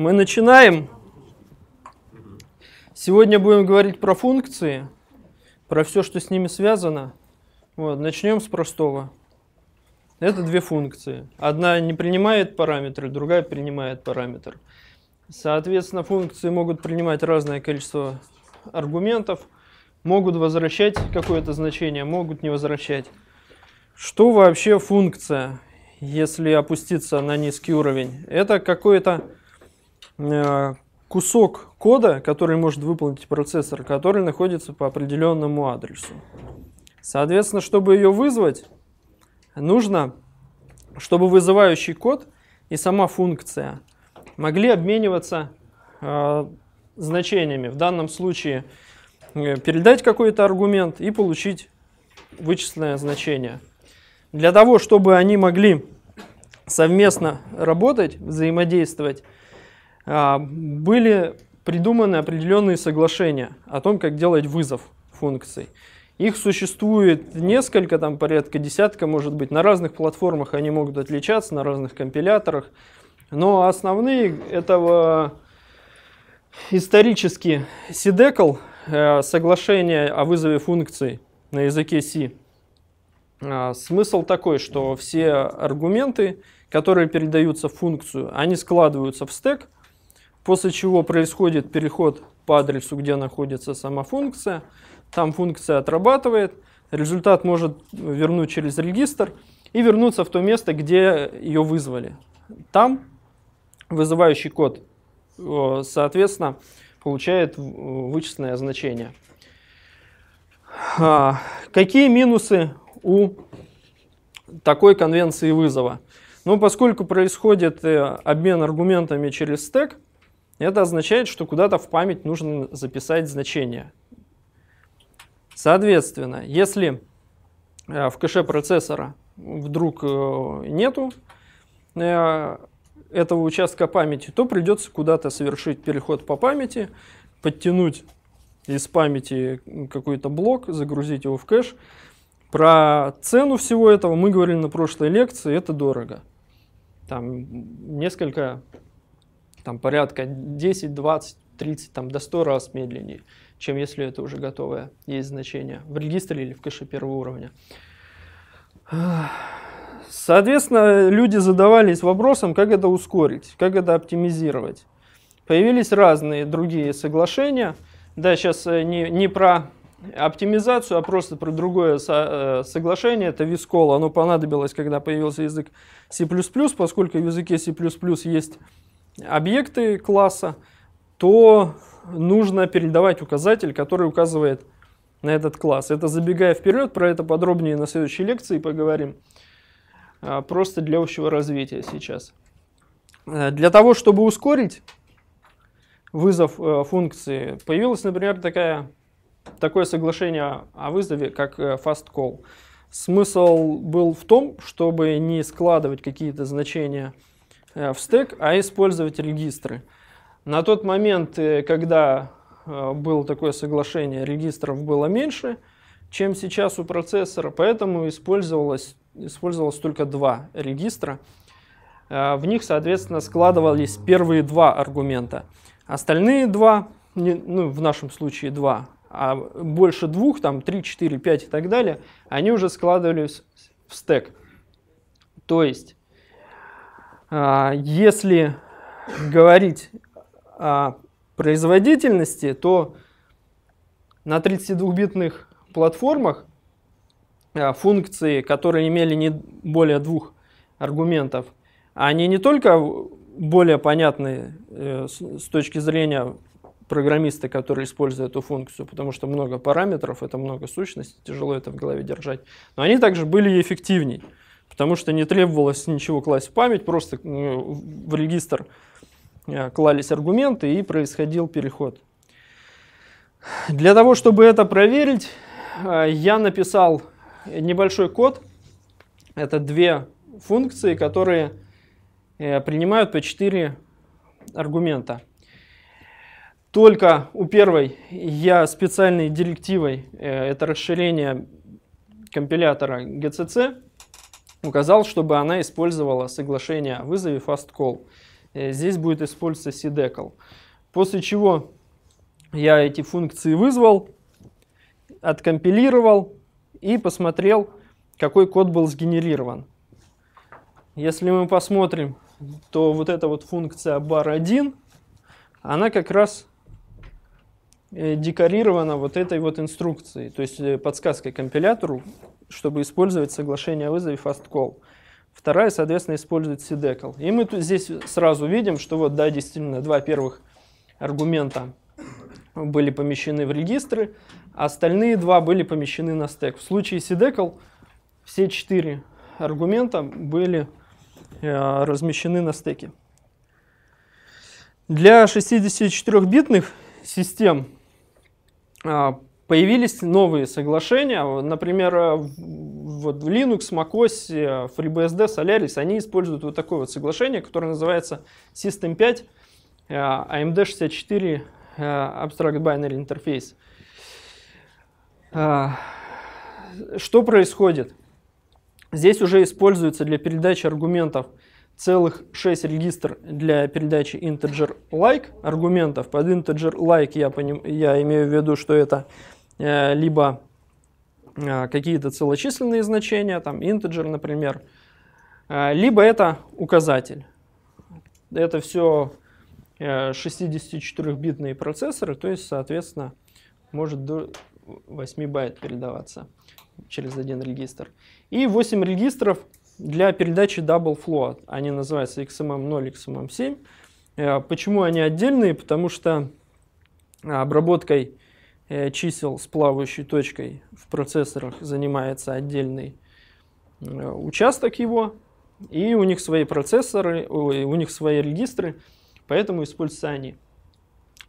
Мы начинаем. Сегодня будем говорить про функции, про все, что с ними связано. Вот, начнем с простого. Это две функции. Одна не принимает параметры, другая принимает параметр. Соответственно, функции могут принимать разное количество аргументов, могут возвращать какое-то значение, могут не возвращать. Что вообще функция, если опуститься на низкий уровень? Это какое-то Э, кусок кода, который может выполнить процессор, который находится по определенному адресу. Соответственно, чтобы ее вызвать, нужно, чтобы вызывающий код и сама функция могли обмениваться э, значениями. В данном случае э, передать какой-то аргумент и получить вычисленное значение. Для того, чтобы они могли совместно работать, взаимодействовать, а, были придуманы определенные соглашения о том, как делать вызов функций. Их существует несколько, там порядка десятка, может быть, на разных платформах они могут отличаться, на разных компиляторах. Но основные этого исторически CDECL, э, соглашение о вызове функций на языке C. А, смысл такой, что все аргументы, которые передаются в функцию, они складываются в стек – После чего происходит переход по адресу, где находится сама функция. Там функция отрабатывает, результат может вернуть через регистр и вернуться в то место, где ее вызвали. Там вызывающий код, э, соответственно, получает вычисленное значение. А, какие минусы у такой конвенции вызова? Ну, поскольку происходит э, обмен аргументами через стек, это означает, что куда-то в память нужно записать значение. Соответственно, если э, в кэше процессора вдруг э, нету э, этого участка памяти, то придется куда-то совершить переход по памяти, подтянуть из памяти какой-то блок, загрузить его в кэш. Про цену всего этого мы говорили на прошлой лекции, это дорого. Там несколько там порядка 10, 20, 30, там до 100 раз медленнее, чем если это уже готовое есть значение в регистре или в кэше первого уровня. Соответственно, люди задавались вопросом, как это ускорить, как это оптимизировать. Появились разные другие соглашения. Да, сейчас э, не, не про оптимизацию, а просто про другое со, э, соглашение. Это Вискол. Оно понадобилось, когда появился язык C++, поскольку в языке C++ есть объекты класса, то нужно передавать указатель, который указывает на этот класс. Это забегая вперед, про это подробнее на следующей лекции поговорим. А, просто для общего развития сейчас. А, для того, чтобы ускорить вызов э, функции, появилось, например, такая, такое соглашение о вызове, как э, fast call. Смысл был в том, чтобы не складывать какие-то значения Э, в стек, а использовать регистры. На тот момент, э, когда э, было такое соглашение, регистров было меньше, чем сейчас у процессора, поэтому использовалось, использовалось только два регистра. В них, соответственно, складывались первые два аргумента. Остальные два, ну, в нашем случае два, а больше двух, там три, четыре, пять и так далее, они уже складывались в стек. То есть а, если говорить о производительности, то на 32-битных платформах а, функции, которые имели не более двух аргументов, они не только более понятны э, с точки зрения программиста, который использует эту функцию, потому что много параметров, это много сущностей, тяжело это в голове держать, но они также были эффективней потому что не требовалось ничего класть в память, просто э, в регистр э, клались аргументы и происходил переход. Для того, чтобы это проверить, э, я написал небольшой код. Это две функции, которые принимают по 4 аргумента. Только у первой я специальной директивой, это расширение компилятора GCC, указал, чтобы она использовала соглашение о вызове fast э, Здесь будет использоваться cdecl. После чего я эти функции вызвал, откомпилировал и посмотрел, какой код был сгенерирован. Если мы посмотрим, то вот эта вот функция bar1, она как раз э, декорирована вот этой вот инструкцией, то есть э, подсказкой компилятору, чтобы использовать соглашение о вызове fast Вторая, соответственно, использует CDECL. И мы тут здесь сразу видим, что вот, да, действительно, два первых аргумента были помещены в регистры, а остальные два были помещены на стек. В случае CDECL все четыре аргумента были э, размещены на стеке. Для 64-битных систем а, появились новые соглашения. Например, э, вот в Linux, macOS, э, FreeBSD, Solaris, они используют вот такое вот соглашение, которое называется System 5 э, AMD64 Abstract Binary Interface. Что происходит? Здесь уже используется для передачи аргументов целых 6 регистр для передачи integer like аргументов. Под integer like я, поним... я имею в виду, что это Э, либо э, какие-то целочисленные значения, там integer, например, э, либо это указатель. Это все 64-битные процессоры, то есть, соответственно, может до 8 байт передаваться через один регистр. И 8 регистров для передачи double float. Они называются XMM0, XMM7. Эм эм эм почему они отдельные? Потому что обработкой Э, чисел с плавающей точкой в процессорах занимается отдельный э, участок его, и у них свои процессоры, у них свои регистры, поэтому используются они.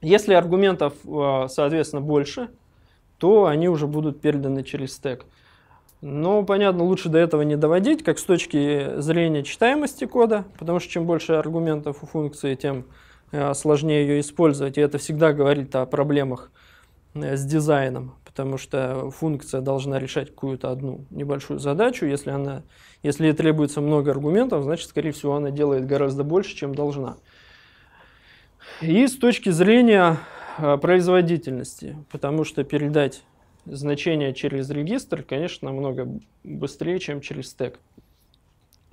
Если аргументов, э, соответственно, больше, то они уже будут переданы через стек. Но, понятно, лучше до этого не доводить, как с точки зрения читаемости кода, потому что чем больше аргументов у функции, тем сложнее ее использовать, и это всегда говорит о проблемах Э, с дизайном, потому что функция должна решать какую-то одну небольшую задачу. Если, она, если ей требуется много аргументов, значит, скорее всего, она делает гораздо больше, чем должна. И с точки зрения э, производительности, потому что передать значение через регистр, конечно, намного быстрее, чем через стек.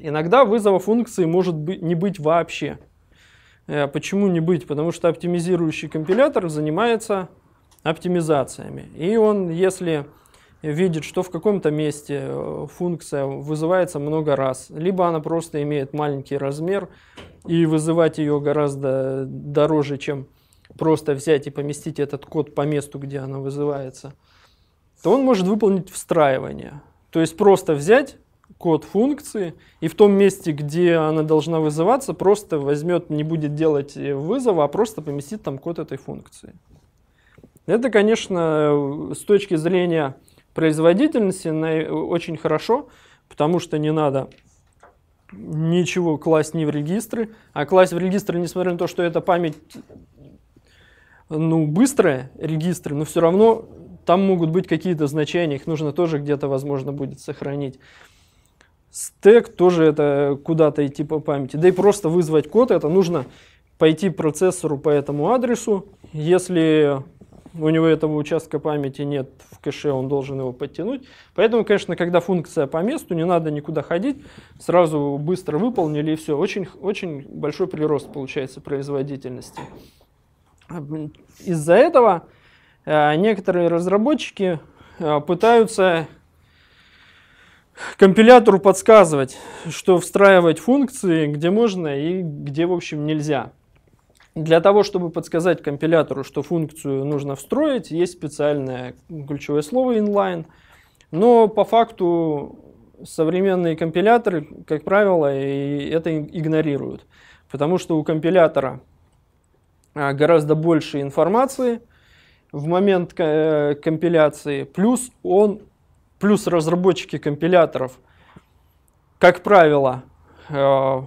Иногда вызова функции может быть, не быть вообще. Э, почему не быть? Потому что оптимизирующий компилятор занимается оптимизациями. И он, если видит, что в каком-то месте э, функция вызывается много раз, либо она просто имеет маленький размер, и вызывать ее гораздо дороже, чем просто взять и поместить этот код по месту, где она вызывается, то он может выполнить встраивание. То есть просто взять код функции, и в том месте, где она должна вызываться, просто возьмет, не будет делать э, вызова, а просто поместит там код этой функции. Это, конечно, с точки зрения производительности э, очень хорошо, потому что не надо ничего класть не в регистры. А класть в регистры, несмотря на то, что это память ну, быстрая, регистры, но все равно там могут быть какие-то значения, их нужно тоже где-то, возможно, будет сохранить. Стек тоже это куда-то идти по памяти. Да и просто вызвать код, это нужно пойти процессору по этому адресу. Если у него этого участка памяти нет в кэше, он должен его подтянуть. Поэтому, конечно, когда функция по месту, не надо никуда ходить, сразу быстро выполнили и все. Очень, очень большой прирост получается производительности. Из-за этого э, некоторые разработчики э, пытаются компилятору подсказывать, что встраивать функции, где можно и где, в общем, нельзя. Для того, чтобы подсказать компилятору, что функцию нужно встроить, есть специальное ключевое слово inline. Но по факту современные компиляторы, как правило, и это игнорируют. Потому что у компилятора а, гораздо больше информации в момент э, компиляции. Плюс он, плюс разработчики компиляторов, как правило, э,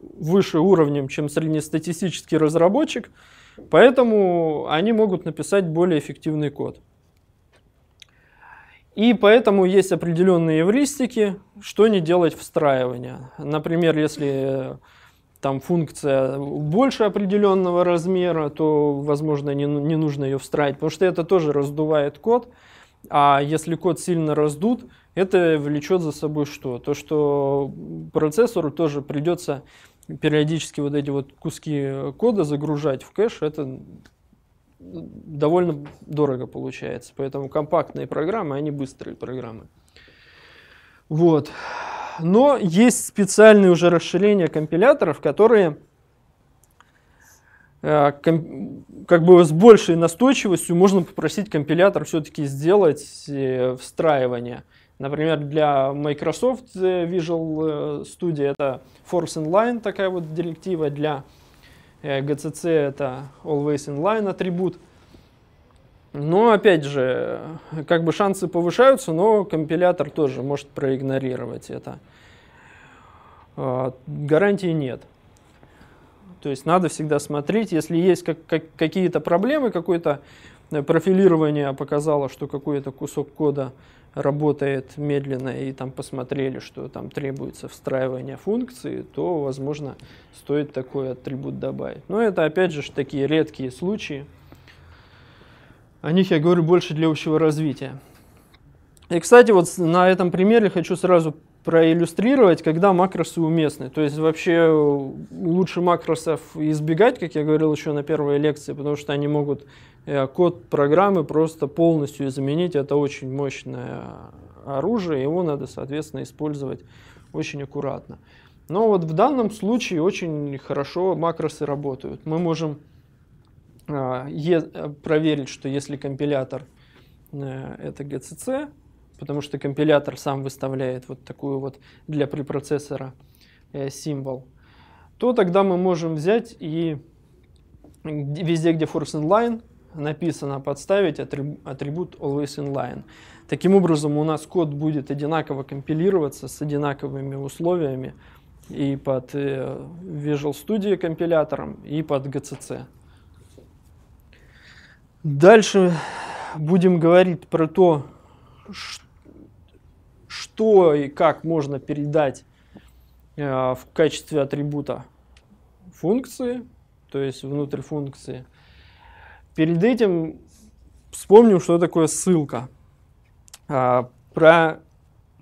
выше уровнем, чем среднестатистический разработчик, поэтому они могут написать более эффективный код. И поэтому есть определенные эвристики, что не делать встраивания. Например, если э, там функция больше определенного размера, то, возможно, не, не нужно ее встраивать, потому что это тоже раздувает код. А если код сильно раздут, это влечет за собой что? То, что процессору тоже придется периодически вот эти вот куски э, кода загружать в кэш, это довольно дорого получается. Поэтому компактные программы, они быстрые программы. Вот. Но есть специальные уже расширения компиляторов, которые э, как бы с большей настойчивостью можно попросить компилятор все-таки сделать э, встраивание. Например, для Microsoft Visual э, Studio это Force Inline, такая вот директива. Для э, GCC это Always Inline атрибут. Но, опять же, как бы шансы повышаются, но компилятор тоже может проигнорировать это. А, гарантии нет. То есть надо всегда смотреть, если есть как, как, какие-то проблемы, какой-то Э, профилирование показало, что какой-то кусок кода работает медленно и там посмотрели, что там требуется встраивание функции, то, возможно, стоит такой атрибут добавить. Но это, опять же, такие редкие случаи. О них я говорю больше для общего развития. И, кстати, вот на этом примере хочу сразу проиллюстрировать, когда макросы уместны. То есть вообще э, лучше макросов избегать, как я говорил еще на первой лекции, потому что они могут Э, код программы просто полностью заменить. Это очень мощное оружие, его надо, соответственно, использовать очень аккуратно. Но вот в данном случае очень хорошо макросы работают. Мы можем э, проверить, что если компилятор э, это GCC, потому что компилятор сам выставляет вот такую вот для препроцессора символ, то тогда мы можем взять и везде, где force inline, написано подставить атрибут always inline. Таким образом, у нас код будет одинаково компилироваться с одинаковыми условиями и под э, Visual Studio компилятором, и под GCC. Дальше будем говорить про то, что и как можно передать э, в качестве атрибута функции, то есть внутрь функции – Перед этим вспомним, что такое ссылка. А, про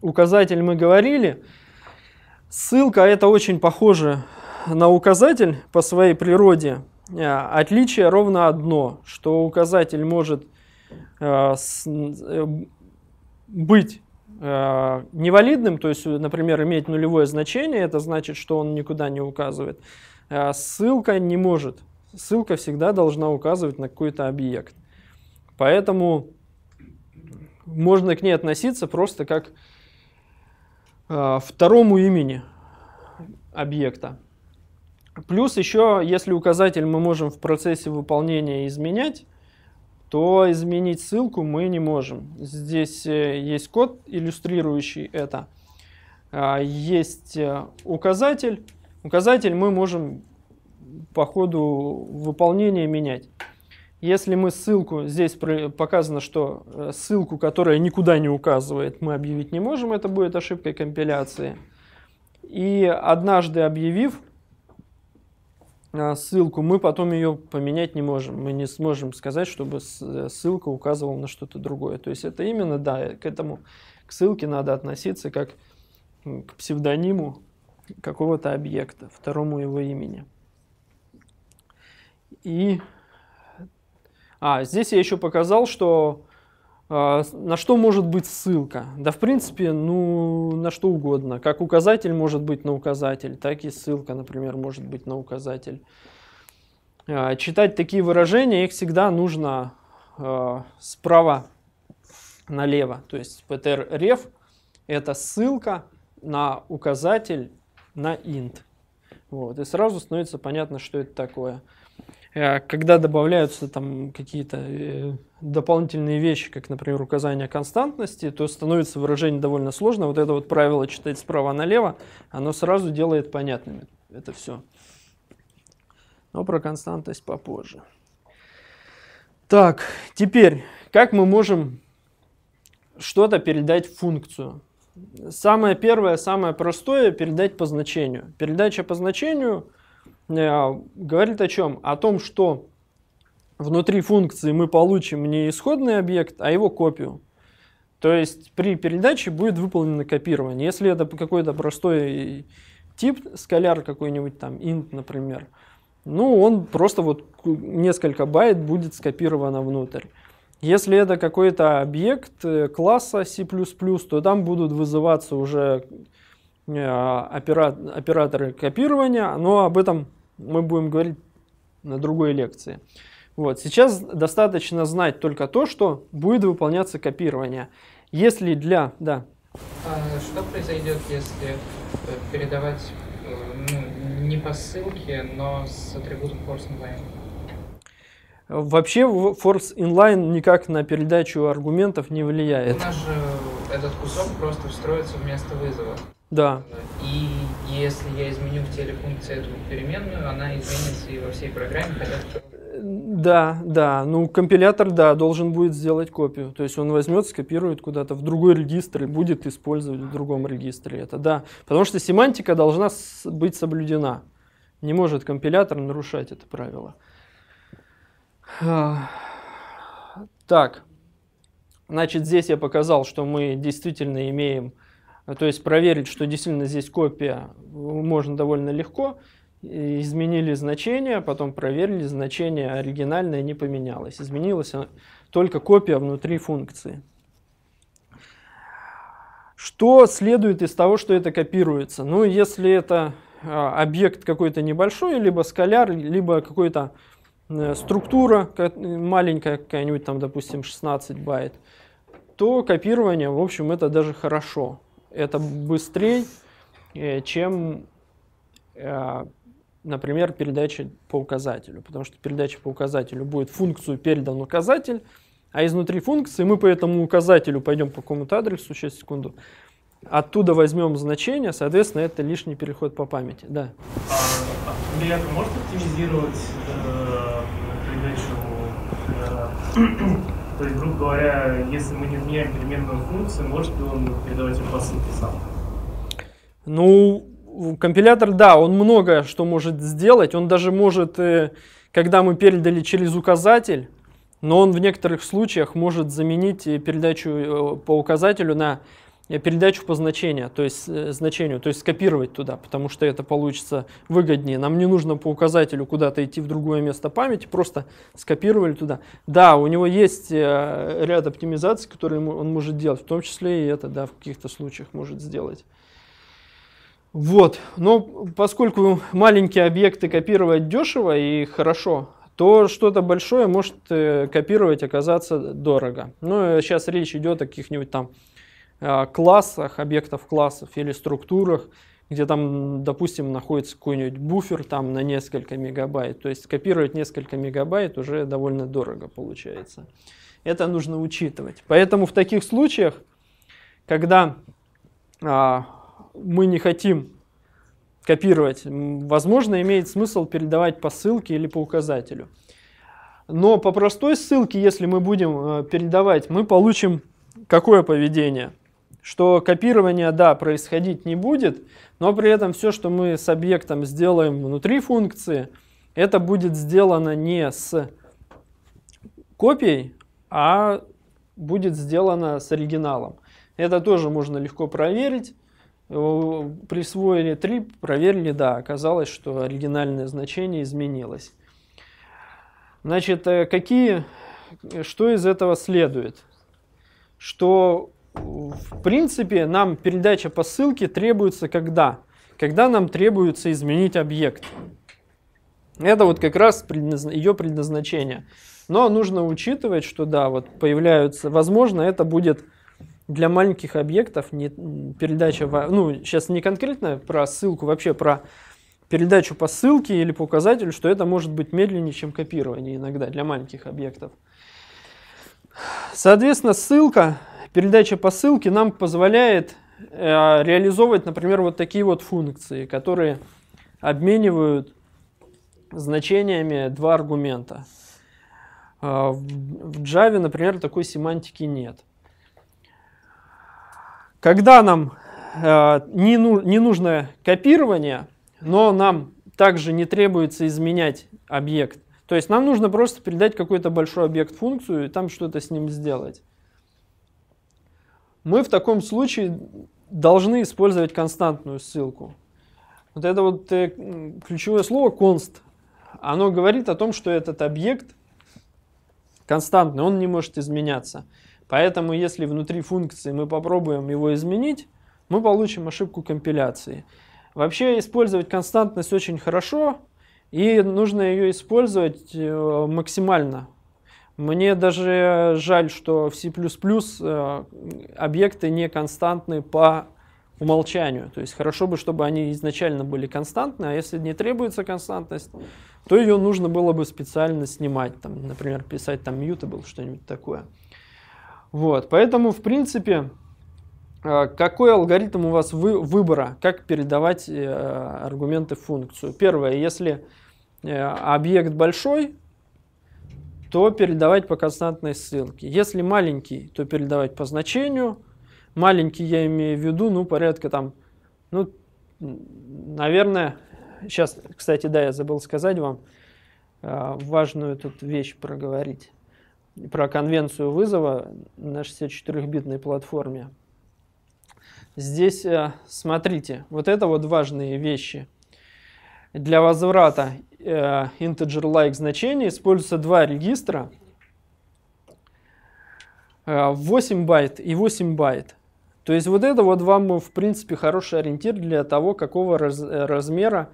указатель мы говорили. Ссылка это очень похоже на указатель по своей природе. А, отличие ровно одно, что указатель может а, э, быть невалидным, то есть, например, иметь нулевое значение, это значит, что он никуда не указывает. Ссылка не может ссылка всегда должна указывать на какой-то объект. Поэтому можно к ней относиться просто как э, второму имени объекта. Плюс еще, если указатель мы можем в процессе выполнения изменять, то изменить ссылку мы не можем. Здесь э, есть код, иллюстрирующий это. А, есть э, указатель. Указатель мы можем по ходу выполнения менять. Если мы ссылку, здесь показано, что э, ссылку, которая никуда не указывает, мы объявить не можем, это будет ошибкой компиляции. И однажды объявив э, ссылку, мы потом ее поменять не можем. Мы не сможем сказать, чтобы э, ссылка указывала на что-то другое. То есть это именно, да, к этому, к ссылке надо относиться как к псевдониму какого-то объекта, второму его имени. И а, здесь я еще показал, что э, на что может быть ссылка. Да, в принципе, ну, на что угодно. Как указатель может быть на указатель, так и ссылка, например, может быть на указатель. Э, читать такие выражения, их всегда нужно э, справа налево. То есть ptr ref это ссылка на указатель на int. Вот, и сразу становится понятно, что это такое. Э, когда добавляются там какие-то э, дополнительные вещи, как, например, указание константности, то становится выражение довольно сложно. Вот это вот правило читать справа налево, оно сразу делает понятными это все. Но про константность попозже. Так, теперь, как мы можем что-то передать в функцию? Самое первое, самое простое – передать по значению. Передача по значению – Э, говорит о чем? О том, что внутри функции мы получим не исходный объект, а его копию. То есть при передаче будет выполнено копирование. Если это какой-то простой тип, скаляр какой-нибудь там, int, например, ну, он просто вот несколько байт будет скопировано внутрь. Если это какой-то объект э, класса C++, то там будут вызываться уже Э, операторы копирования, но об этом мы будем говорить на другой лекции. Вот. Сейчас достаточно знать только то, что будет выполняться копирование. Если для... Да. А что произойдет, если э, передавать э, ну, не по ссылке, но с атрибутом force inline? Вообще force inline никак на передачу аргументов не влияет. У нас же этот кусок просто встроится вместо вызова. Да. И если я изменю в теле функции эту переменную, она изменится и во всей программе, хотя да, да. Ну, компилятор, да, должен будет сделать копию. То есть он возьмет, скопирует куда-то в другой регистр и будет использовать в другом регистре это, да. Потому что семантика должна быть соблюдена. Не может компилятор нарушать это правило. Так, значит, здесь я показал, что мы действительно имеем а, то есть проверить, что действительно здесь копия, э, можно довольно легко. Изменили значение, потом проверили, значение оригинальное не поменялось. Изменилась э, только копия внутри функции. Что следует из того, что это копируется? Ну, если это а, объект какой-то небольшой, либо скаляр, либо какая то э, структура маленькая какая-нибудь, там, допустим, 16 байт, то копирование, в общем, это даже хорошо это быстрее, э, чем, э, например, передача по указателю. Потому что передача по указателю будет функцию передан указатель, а изнутри функции мы по этому указателю пойдем по какому-то адресу, сейчас, секунду, оттуда возьмем значение, соответственно, это лишний переход по памяти. Да. А, может оптимизировать э, передачу э, то есть, грубо говоря, если мы не меняем переменную функцию, может ли он передавать ее посылки сам? Ну, компилятор, да, он многое что может сделать. Он даже может, э, когда мы передали через указатель, но он в некоторых случаях может заменить э, передачу э, по указателю на Э, передачу по значению, то есть э, значению, то есть скопировать туда, потому что это получится выгоднее. Нам не нужно по указателю куда-то идти в другое место памяти, просто скопировали туда. Да, у него есть э, ряд оптимизаций, которые он может делать, в том числе и это, да, в каких-то случаях может сделать. Вот, но поскольку маленькие объекты копировать дешево и хорошо, то что-то большое может копировать оказаться дорого. Ну, сейчас речь идет о каких-нибудь там Э, классах, объектов классов или структурах, где там, допустим, находится какой-нибудь буфер там на несколько мегабайт. То есть копировать несколько мегабайт уже довольно дорого получается. Это нужно учитывать. Поэтому в таких случаях, когда а, мы не хотим копировать, возможно, имеет смысл передавать по ссылке или по указателю. Но по простой ссылке, если мы будем э, передавать, мы получим какое поведение? что копирование, да, происходить не будет, но при этом все, что мы с объектом сделаем внутри функции, это будет сделано не с копией, а будет сделано с оригиналом. Это тоже можно легко проверить. Э, присвоили три, проверили, да, оказалось, что оригинальное значение изменилось. Значит, э, какие, э, что из этого следует? Что в принципе, нам передача по ссылке требуется когда? Когда нам требуется изменить объект. Это вот как раз предназ... ее предназначение. Но нужно учитывать, что да, вот появляются, возможно, это будет для маленьких объектов не, передача, ну, сейчас не конкретно про ссылку, вообще про передачу по ссылке или по указателю, что это может быть медленнее, чем копирование иногда для маленьких объектов. Соответственно, ссылка Передача по ссылке нам позволяет э, реализовывать, например, вот такие вот функции, которые обменивают значениями два аргумента. Э, в Java, например, такой семантики нет. Когда нам э, не, ну, не нужно копирование, но нам также не требуется изменять объект, то есть нам нужно просто передать какой-то большой объект функцию и там что-то с ним сделать мы в таком случае должны использовать константную ссылку. Вот это вот э, ключевое слово const, оно говорит о том, что этот объект константный, он не может изменяться. Поэтому если внутри функции мы попробуем его изменить, мы получим ошибку компиляции. Вообще использовать константность очень хорошо, и нужно ее использовать э, максимально, мне даже жаль, что в C++ э, объекты не константны по умолчанию. То есть хорошо бы, чтобы они изначально были константны, а если не требуется константность, то ее нужно было бы специально снимать. Там, например, писать там mutable, что-нибудь такое. Вот, поэтому, в принципе, э, какой алгоритм у вас вы, выбора, как передавать э, аргументы в функцию? Первое, если э, объект большой, то передавать по константной ссылке. Если маленький, то передавать по значению. Маленький я имею в виду, ну, порядка там, ну, наверное, сейчас, кстати, да, я забыл сказать вам а, важную тут вещь проговорить про конвенцию вызова на 64-битной платформе. Здесь, э, смотрите, вот это вот важные вещи для возврата Э, integer-like значения используются два регистра, 8 э, байт и 8 байт. То есть вот это вот вам, в принципе, хороший ориентир для того, какого раз, размера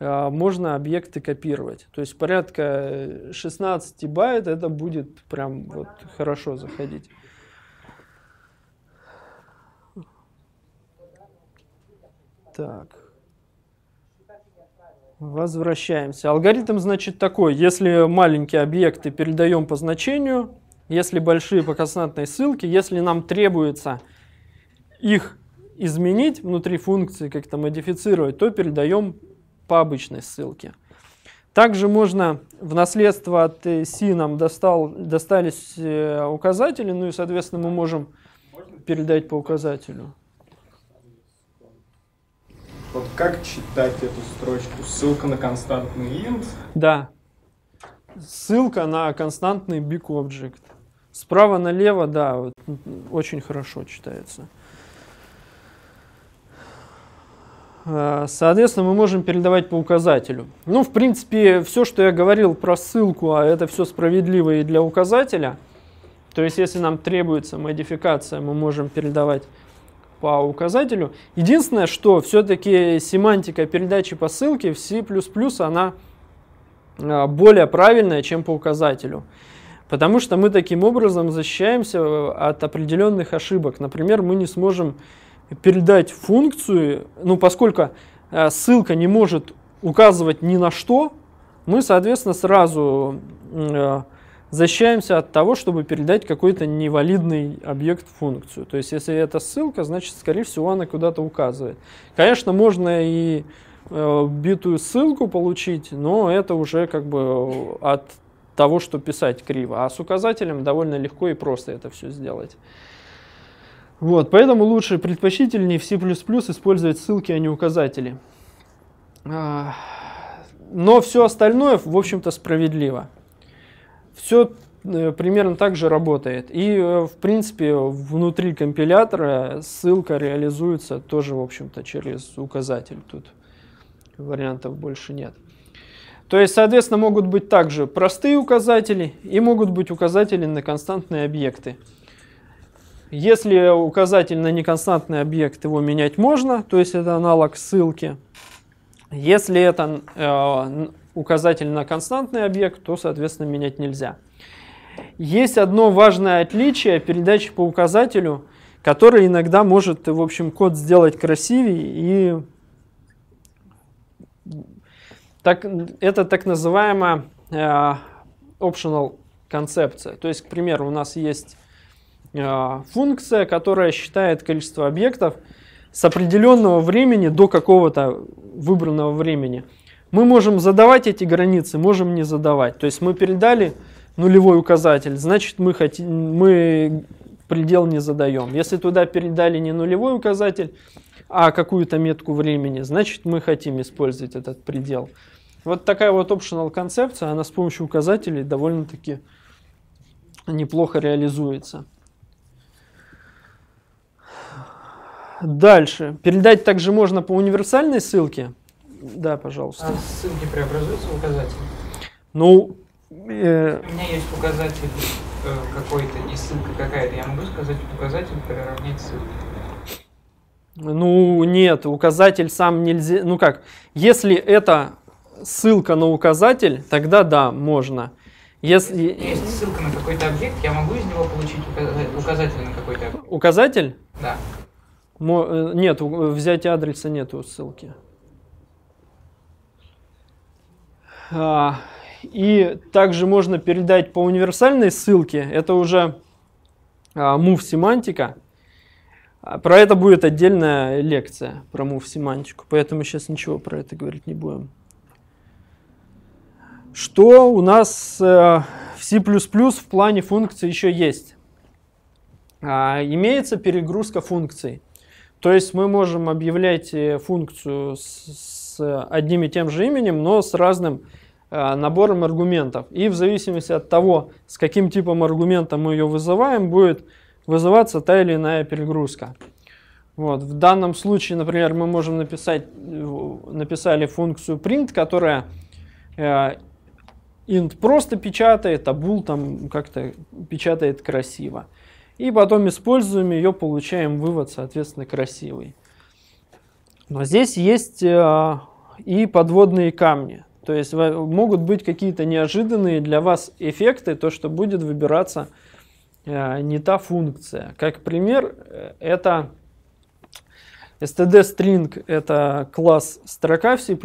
э, можно объекты копировать. То есть порядка 16 байт это будет прям вот хорошо заходить. Так. Возвращаемся. Алгоритм, значит, такой. Если маленькие объекты передаем по значению, если большие по константной ссылке, если нам требуется их изменить внутри функции, как-то модифицировать, то передаем по обычной ссылке. Также можно в наследство от C нам достал, достались э, указатели, ну и, соответственно, мы можем передать по указателю. Вот как читать эту строчку? Ссылка на константный int? Да. Ссылка на константный big object. Справа налево, да, вот, очень хорошо читается. А, соответственно, мы можем передавать по указателю. Ну, в принципе, все, что я говорил про ссылку, а это все справедливо и для указателя. То есть, если нам требуется модификация, мы можем передавать по указателю. Единственное, что все-таки семантика передачи по ссылке в C++ она а, более правильная, чем по указателю. Потому что мы таким образом защищаемся э, от определенных ошибок. Например, мы не сможем передать функцию, ну поскольку э, ссылка не может указывать ни на что, мы, соответственно, сразу э, защищаемся от того, чтобы передать какой-то невалидный объект в функцию. То есть, если это ссылка, значит, скорее всего, она куда-то указывает. Конечно, можно и э, битую ссылку получить, но это уже как бы от того, что писать криво. А с указателем довольно легко и просто это все сделать. Вот, поэтому лучше предпочтительнее в C++ использовать ссылки, а не указатели. А, но все остальное, в общем-то, справедливо все э, примерно так же работает. И, э, в принципе, внутри компилятора ссылка реализуется тоже, в общем-то, через указатель. Тут вариантов больше нет. То есть, соответственно, могут быть также простые указатели и могут быть указатели на константные объекты. Если указатель на неконстантный объект, его менять можно, то есть это аналог ссылки. Если это э, указатель на константный объект, то, соответственно, менять нельзя. Есть одно важное отличие передачи по указателю, которое иногда может, в общем, код сделать красивее и так, это так называемая э, optional концепция. То есть, к примеру, у нас есть э, функция, которая считает количество объектов с определенного времени до какого-то выбранного времени. Мы можем задавать эти границы, можем не задавать. То есть мы передали нулевой указатель, значит мы, хотим, мы предел не задаем. Если туда передали не нулевой указатель, а какую-то метку времени, значит мы хотим использовать этот предел. Вот такая вот optional концепция, она с помощью указателей довольно-таки неплохо реализуется. Дальше. Передать также можно по универсальной ссылке. Да, пожалуйста. А ссылки преобразуются в указатель? Ну... Э... У меня есть указатель э, какой-то и ссылка какая-то. Я могу сказать указатель приравнять ссылку? Ну, нет, указатель сам нельзя... Ну как, если это ссылка на указатель, тогда да, можно. Если... Есть ссылка на какой-то объект, я могу из него получить указатель на какой-то объект? Указатель? Да. Мо... Э, нет, взять адреса нету ссылки. А, и также можно передать по универсальной ссылке, это уже а, move семантика. Про это будет отдельная лекция, про move семантику, поэтому сейчас ничего про это говорить не будем. Что у нас э, в C++ в плане функций еще есть? А, имеется перегрузка функций. То есть мы можем объявлять э, функцию с одним и тем же именем, но с разным Э, набором аргументов. И в зависимости от того, с каким типом аргумента мы ее вызываем, будет вызываться та или иная перегрузка. Вот. В данном случае, например, мы можем написать, э, написали функцию print, которая э, int просто печатает, а bool там как-то печатает красиво. И потом используем ее, получаем вывод, соответственно, красивый. Но здесь есть и подводные камни. То есть могут быть какие-то неожиданные для вас эффекты, то, что будет выбираться э, не та функция. Как пример, э, это std-string, это класс строка в C++,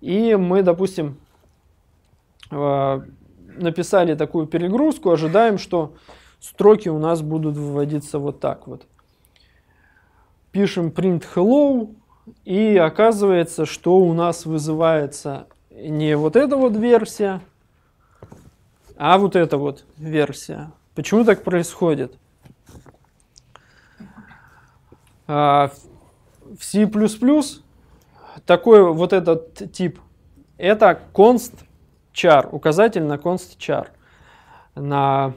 и мы, допустим, э, написали такую перегрузку, ожидаем, что строки у нас будут выводиться вот так вот. Пишем print hello, и оказывается, что у нас вызывается не вот эта вот версия, а вот эта вот версия. Почему так происходит? А, в C++ такой вот этот тип, это const char, указатель на const char, на,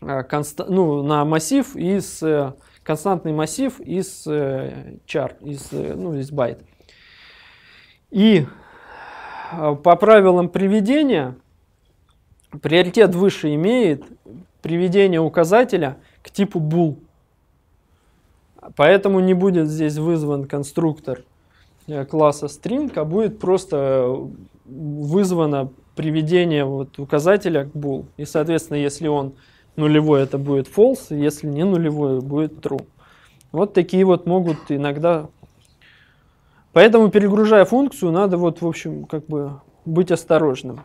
э, ну, на массив из э, константный массив из э, чар, из, э, ну, из байт. И э, по правилам приведения приоритет выше имеет приведение указателя к типу bool. Поэтому не будет здесь вызван конструктор класса string, а будет просто вызвано приведение вот указателя к bool. И, соответственно, если он нулевой это будет false, если не нулевой будет true. Вот такие вот могут иногда... Поэтому, перегружая функцию, надо вот, в общем, как бы быть осторожным.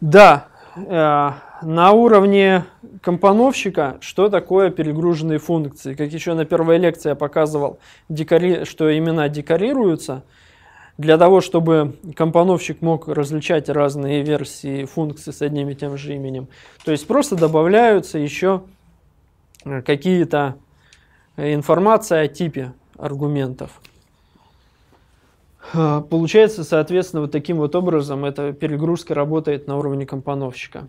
Да, э, на уровне компоновщика, что такое перегруженные функции? Как еще на первой лекции я показывал, декори... что имена декорируются – для того, чтобы компоновщик мог различать разные версии функций с одним и тем же именем. То есть просто добавляются еще э, какие-то э, информации о типе аргументов. Э, получается, соответственно, вот таким вот образом эта перегрузка работает на уровне компоновщика.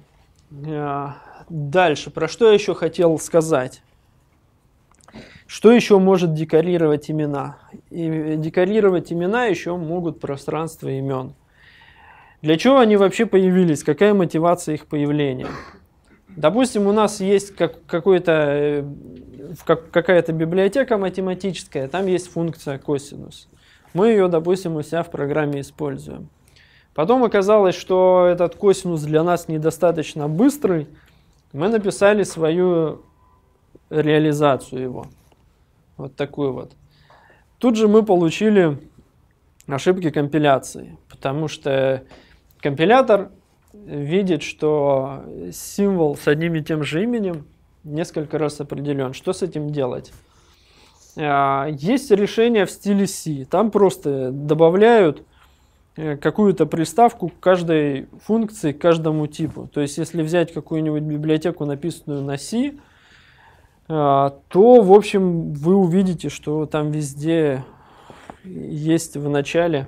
Дальше, про что я еще хотел сказать. Что еще может декорировать имена? И декорировать имена еще могут пространство имен. Для чего они вообще появились? Какая мотивация их появления? Допустим, у нас есть как, какой-то, э, как, какая-то библиотека математическая, там есть функция косинус. Мы ее, допустим, у себя в программе используем. Потом оказалось, что этот косинус для нас недостаточно быстрый. Мы написали свою реализацию его. Вот такую вот. Тут же мы получили ошибки компиляции, потому что компилятор видит, что символ с одним и тем же именем несколько раз определен. Что с этим делать? А, есть решение в стиле C. Там просто добавляют э, какую-то приставку к каждой функции, к каждому типу. То есть, если взять какую-нибудь библиотеку, написанную на C, а, то, в общем, вы увидите, что там везде есть в начале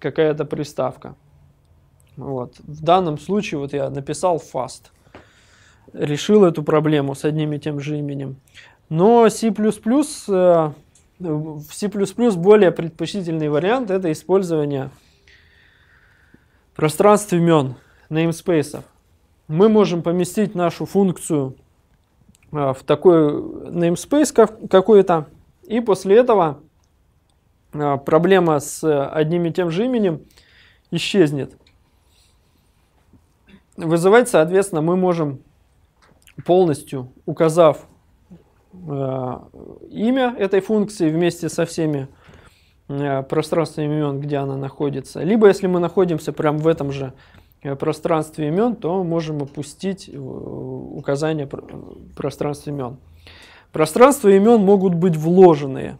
какая-то приставка. Вот. В данном случае вот я написал fast, решил эту проблему с одним и тем же именем. Но C++, э, C++ более предпочтительный вариант – это использование пространств имен, namespace. Мы можем поместить нашу функцию – Э, в такой namespace какой-то, и после этого э, проблема с одним и тем же именем исчезнет. Вызывать, соответственно, мы можем полностью, указав э, имя этой функции вместе со всеми пространствами имен, где она находится. Либо если мы находимся прямо в этом же Э, пространстве имен, то можем опустить э, указание э, пространства имен. Пространство имен могут быть вложенные.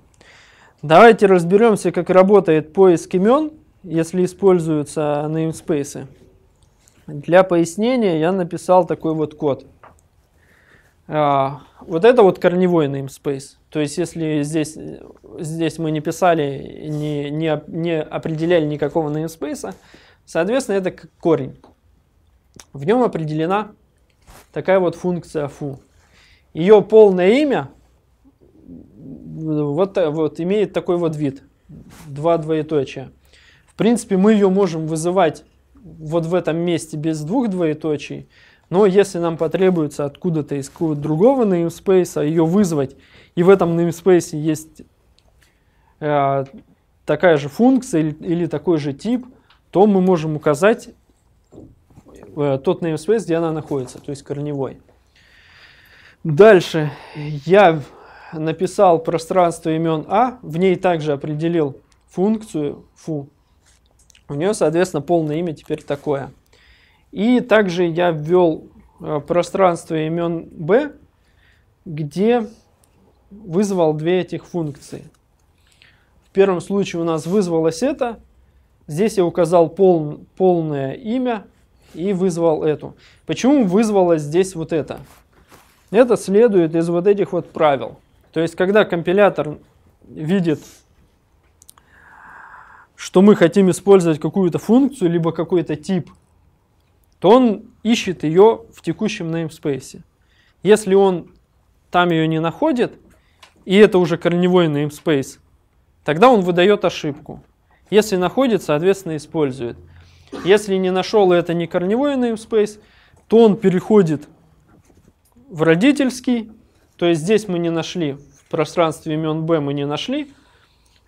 Давайте разберемся, как работает поиск имен, если используются namespace. Для пояснения я написал такой вот код. А, вот это вот корневой namespace. То есть, если здесь, здесь мы не писали, не, не, не определяли никакого namespace, Соответственно, это корень. В нем определена такая вот функция фу. Ее полное имя вот, э, вот, имеет такой вот вид. Два двоеточия. В принципе, мы ее можем вызывать вот в этом месте без двух двоеточий. Но если нам потребуется откуда-то из какого-то другого namespace ее вызвать, и в этом namespace есть э, такая же функция или, или такой же тип – то мы можем указать э, тот namespace, где она находится, то есть корневой. Дальше я написал пространство имен А, в ней также определил функцию фу. У нее, соответственно, полное имя теперь такое. И также я ввел э, пространство имен B, где вызвал две этих функции. В первом случае у нас вызвалось это, Здесь я указал пол, полное имя и вызвал эту. Почему вызвалось здесь вот это? Это следует из вот этих вот правил. То есть, когда компилятор видит, что мы хотим использовать какую-то функцию, либо какой-то тип, то он ищет ее в текущем namespace. Если он там ее не находит, и это уже корневой namespace, тогда он выдает ошибку. Если находит, соответственно, использует. Если не нашел, и это не корневой namespace, то он переходит в родительский. То есть здесь мы не нашли, в пространстве имен B мы не нашли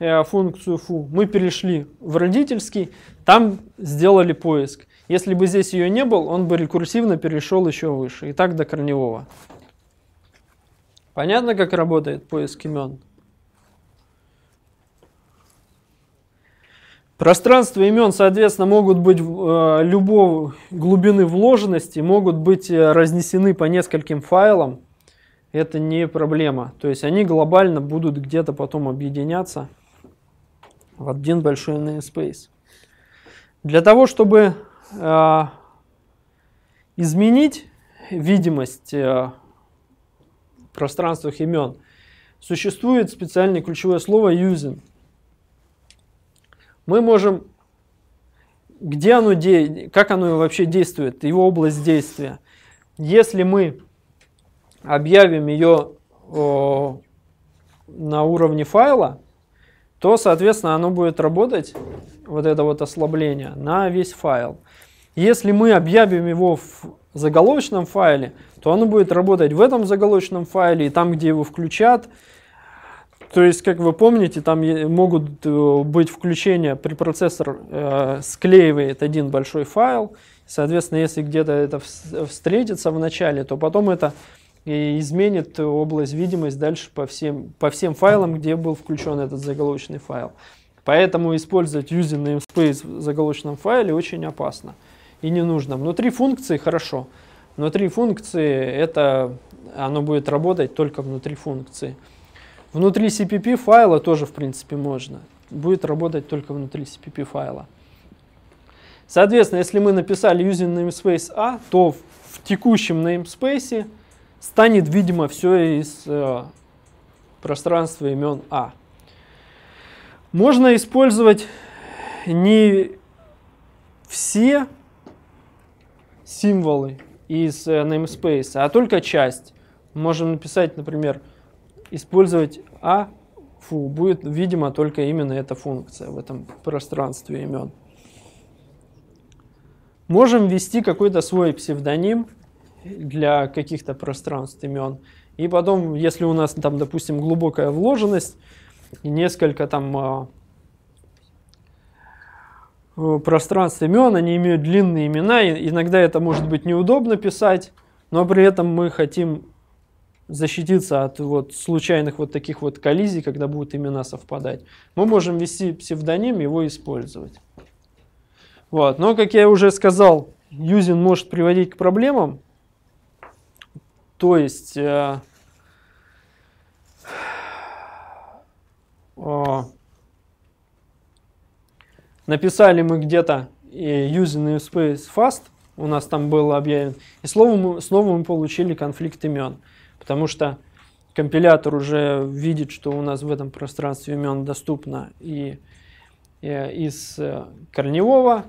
э, функцию фу. Мы перешли в родительский, там сделали поиск. Если бы здесь ее не было, он бы рекурсивно перешел еще выше. И так до корневого. Понятно, как работает поиск имен? Пространство имен, соответственно, могут быть э, любой глубины вложенности, могут быть э, разнесены по нескольким файлам. Это не проблема. То есть они глобально будут где-то потом объединяться в один большой namespace. Для того, чтобы э, изменить видимость э, пространствах имен, существует специальное ключевое слово using – мы можем, где оно, де, как оно вообще действует, его область действия. Если мы объявим ее о, на уровне файла, то, соответственно, оно будет работать, вот это вот ослабление, на весь файл. Если мы объявим его в заголовочном файле, то оно будет работать в этом заголовочном файле и там, где его включат, то есть, как вы помните, там могут э, быть включения при процессор э, склеивает один большой файл. Соответственно, если где-то это встретится в начале, то потом это э, изменит область видимости дальше по всем, по всем файлам, где был включен этот заголовочный файл. Поэтому использовать user namespace в заголовочном файле очень опасно и не нужно. Внутри функции хорошо. Внутри функции это оно будет работать только внутри функции. Внутри CPP файла тоже, в принципе, можно. Будет работать только внутри CPP файла. Соответственно, если мы написали using namespace A, то в, текущем namespace станет, видимо, все из э, пространства имен a. А. Можно использовать не все символы из э, namespace, а только часть. Можем написать, например, использовать а фу будет, видимо, только именно эта функция в этом пространстве имен. Можем ввести какой-то свой псевдоним для каких-то пространств имен. И потом, если у нас там, допустим, глубокая вложенность, несколько там а, э, пространств имен, они имеют длинные имена, иногда это может быть неудобно писать, но при этом мы хотим защититься от вот случайных вот таких вот коллизий, когда будут имена совпадать. Мы можем ввести псевдоним, его использовать. Вот. Но, как я уже сказал, юзин может приводить к проблемам. То есть, э, э, написали мы где-то using space fast, у нас там было объявлено. и снова мы, снова мы получили конфликт имен. Потому что компилятор уже видит, что у нас в этом пространстве имен доступно и, и э, из э, корневого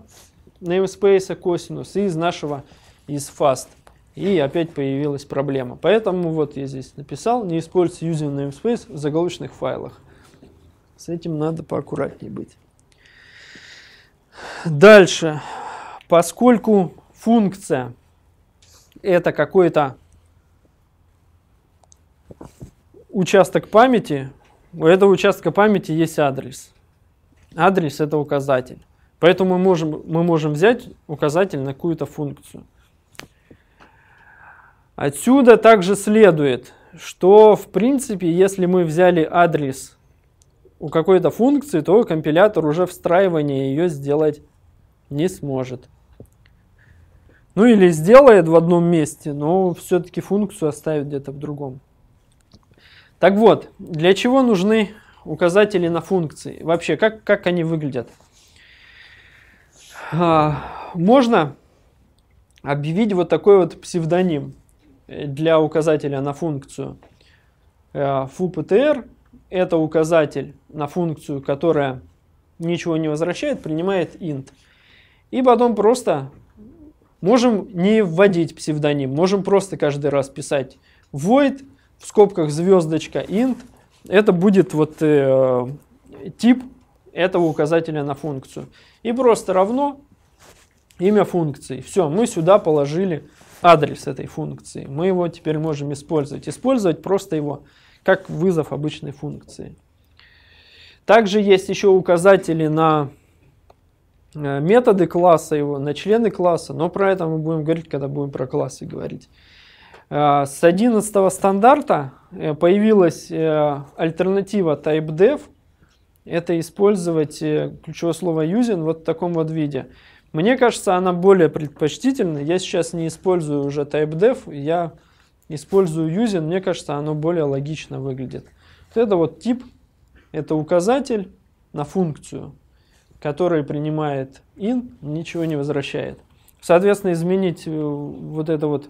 namespace косинус, и из нашего, из fast. И опять появилась проблема. Поэтому вот я здесь написал, не используйте using namespace в заголовочных файлах. С этим надо поаккуратнее быть. Дальше. Поскольку функция это какой-то участок памяти, у этого участка памяти есть адрес. Адрес это указатель. Поэтому мы можем, мы можем взять указатель на какую-то функцию. Отсюда также следует, что в принципе, если мы взяли адрес у какой-то функции, то компилятор уже встраивание ее сделать не сможет. Ну или сделает в одном месте, но все-таки функцию оставит где-то в другом. Так вот, для чего нужны указатели на функции? Вообще, как, как они выглядят? А, можно объявить вот такой вот псевдоним для указателя на функцию. FUPTR э, – это указатель на функцию, которая ничего не возвращает, принимает int. И потом просто можем не вводить псевдоним, можем просто каждый раз писать void в скобках звездочка int, это будет вот э, тип этого указателя на функцию. И просто равно имя функции. Все, мы сюда положили адрес этой функции. Мы его теперь можем использовать. Использовать просто его как вызов обычной функции. Также есть еще указатели на э, методы класса его, на члены класса, но про это мы будем говорить, когда будем про классы говорить. Э, с 11 стандарта э, появилась э, альтернатива TypeDev. Это использовать ключевое слово using вот в таком вот виде. Мне кажется, она более предпочтительна. Я сейчас не использую уже TypeDev, я использую using. Мне кажется, оно более логично выглядит. Вот это вот тип, это указатель на функцию, который принимает in, ничего не возвращает. Соответственно, изменить вот это вот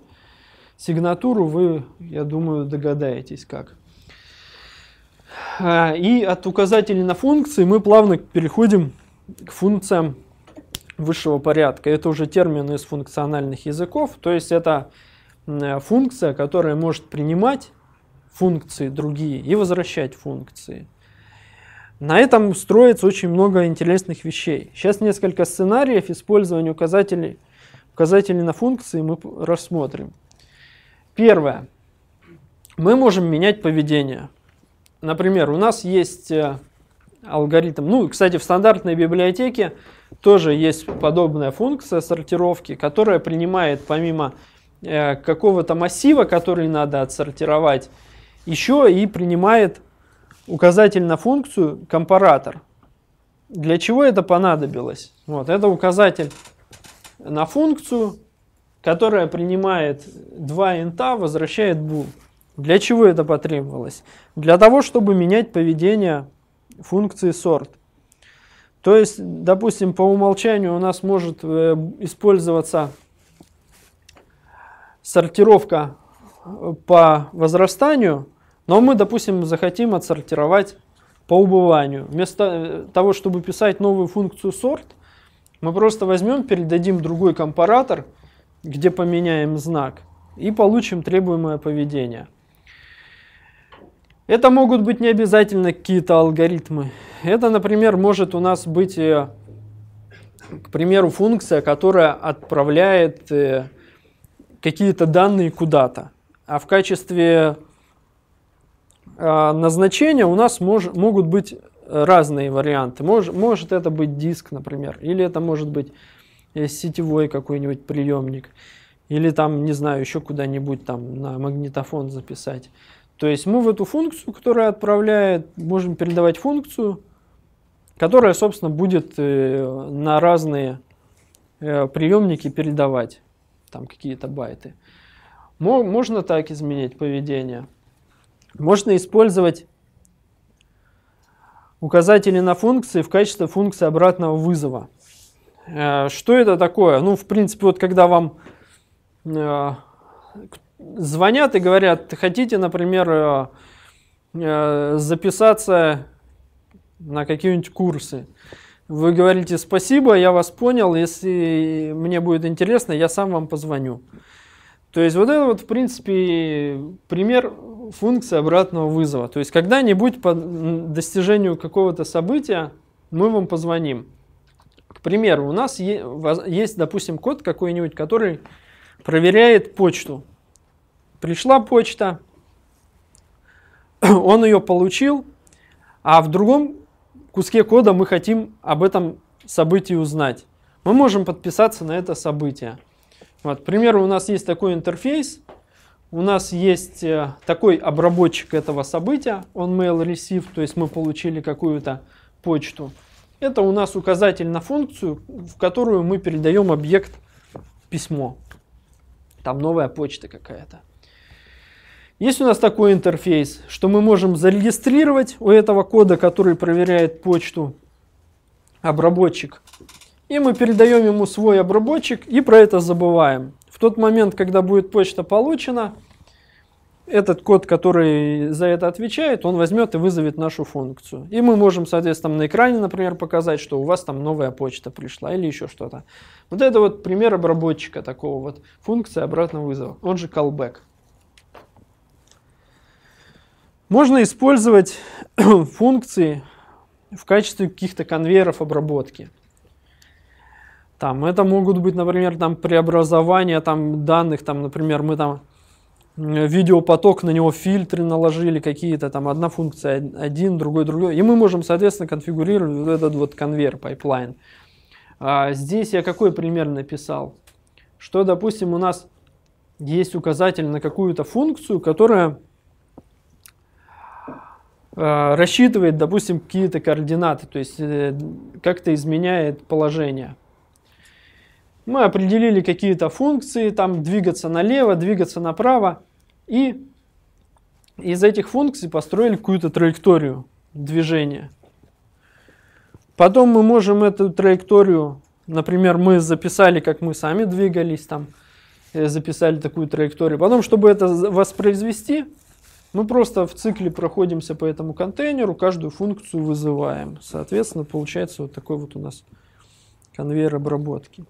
Сигнатуру вы, я думаю, догадаетесь как. А, и от указателей на функции мы плавно переходим к функциям высшего порядка. Это уже термин из функциональных языков, то есть это функция, которая может принимать функции другие и возвращать функции. На этом строится очень много интересных вещей. Сейчас несколько сценариев использования указателей, указателей на функции мы рассмотрим. Первое. Мы можем менять поведение. Например, у нас есть э, алгоритм. Ну, кстати, в стандартной библиотеке тоже есть подобная функция сортировки, которая принимает помимо э, какого-то массива, который надо отсортировать, еще и принимает указатель на функцию компаратор. Для чего это понадобилось? Вот, это указатель на функцию, которая принимает 2 инта, возвращает bool. Для чего это потребовалось? Для того, чтобы менять поведение функции sort. То есть, допустим, по умолчанию у нас может э, использоваться сортировка э, по возрастанию, но мы, допустим, захотим отсортировать по убыванию. Вместо э, того, чтобы писать новую функцию sort, мы просто возьмем, передадим другой компаратор – где поменяем знак, и получим требуемое поведение. Это могут быть не обязательно какие-то алгоритмы. Это, например, может у нас быть, э, к примеру, функция, которая отправляет э, какие-то данные куда-то. А в качестве а, назначения у нас мож, могут быть разные варианты. Мож, может это быть диск, например, или это может быть есть сетевой какой-нибудь приемник, или там, не знаю, еще куда-нибудь там на магнитофон записать. То есть мы в эту функцию, которая отправляет, можем передавать функцию, которая, собственно, будет э, на разные э, приемники передавать там какие-то байты. Можно так изменить поведение. Можно использовать указатели на функции в качестве функции обратного вызова. Э, что это такое? Ну, в принципе, вот когда вам э, звонят и говорят, хотите, например, э, записаться на какие-нибудь курсы. Вы говорите, спасибо, я вас понял, если мне будет интересно, я сам вам позвоню. То есть вот это вот, в принципе, пример функции обратного вызова. То есть когда-нибудь по достижению какого-то события мы вам позвоним примеру, у нас есть, допустим, код какой-нибудь, который проверяет почту. Пришла почта, он ее получил, а в другом куске кода мы хотим об этом событии узнать. Мы можем подписаться на это событие. Вот, к примеру, у нас есть такой интерфейс, у нас есть э, такой обработчик этого события, он mail received, то есть мы получили какую-то почту. Это у нас указатель на функцию, в которую мы передаем объект письмо. Там новая почта какая-то. Есть у нас такой интерфейс, что мы можем зарегистрировать у этого кода, который проверяет почту, обработчик. И мы передаем ему свой обработчик и про это забываем. В тот момент, когда будет почта получена, этот код, который за это отвечает, он возьмет и вызовет нашу функцию. И мы можем, соответственно, на экране, например, показать, что у вас там новая почта пришла или еще что-то. Вот это вот пример обработчика такого вот функции обратного вызова, он же callback. Можно использовать функции в качестве каких-то конвейеров обработки. Там, это могут быть, например, там, преобразования там, данных, там, например, мы там видеопоток, на него фильтры наложили какие-то, там одна функция один, другой другой. И мы можем, соответственно, конфигурировать вот этот вот конвейер, пайплайн. А здесь я какой пример написал? Что, допустим, у нас есть указатель на какую-то функцию, которая э, рассчитывает, допустим, какие-то координаты, то есть э, как-то изменяет положение. Мы определили какие-то функции, там двигаться налево, двигаться направо, и из этих функций построили какую-то траекторию движения. Потом мы можем эту траекторию, например, мы записали, как мы сами двигались, там, э, записали такую траекторию. Потом, чтобы это воспроизвести, мы просто в цикле проходимся по этому контейнеру, каждую функцию вызываем. Соответственно, получается вот такой вот у нас конвейер обработки.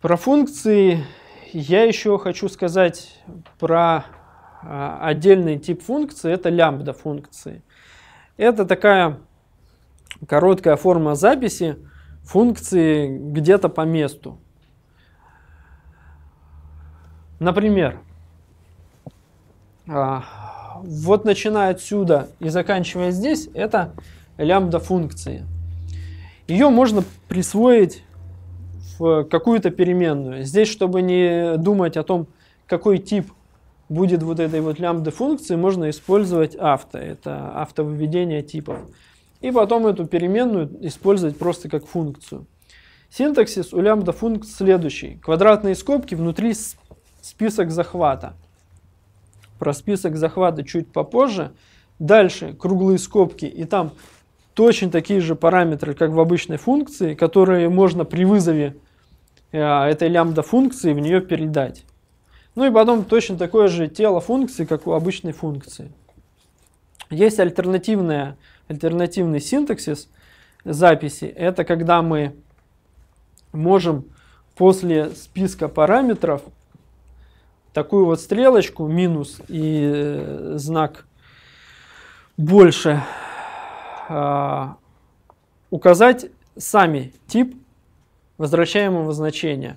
Про функции я еще хочу сказать про а, отдельный тип функции, это лямбда функции. Это такая короткая форма записи функции где-то по месту. Например, а, вот начиная отсюда и заканчивая здесь, это лямбда функции. Ее можно присвоить Э, какую-то переменную. Здесь, чтобы не думать о том, какой тип будет вот этой вот лямбда функции, можно использовать авто. Это автовыведение типов. И потом эту переменную использовать просто как функцию. Синтаксис у лямбда функций следующий. Квадратные скобки внутри список захвата. Про список захвата чуть попозже. Дальше круглые скобки, и там точно такие же параметры, как в обычной функции, которые можно при вызове Э, этой лямбда функции в нее передать. Ну и потом точно такое же тело функции, как у обычной функции. Есть альтернативная, альтернативный синтаксис записи. Это когда мы можем после списка параметров такую вот стрелочку минус и э, знак больше а, указать сами тип возвращаемого значения.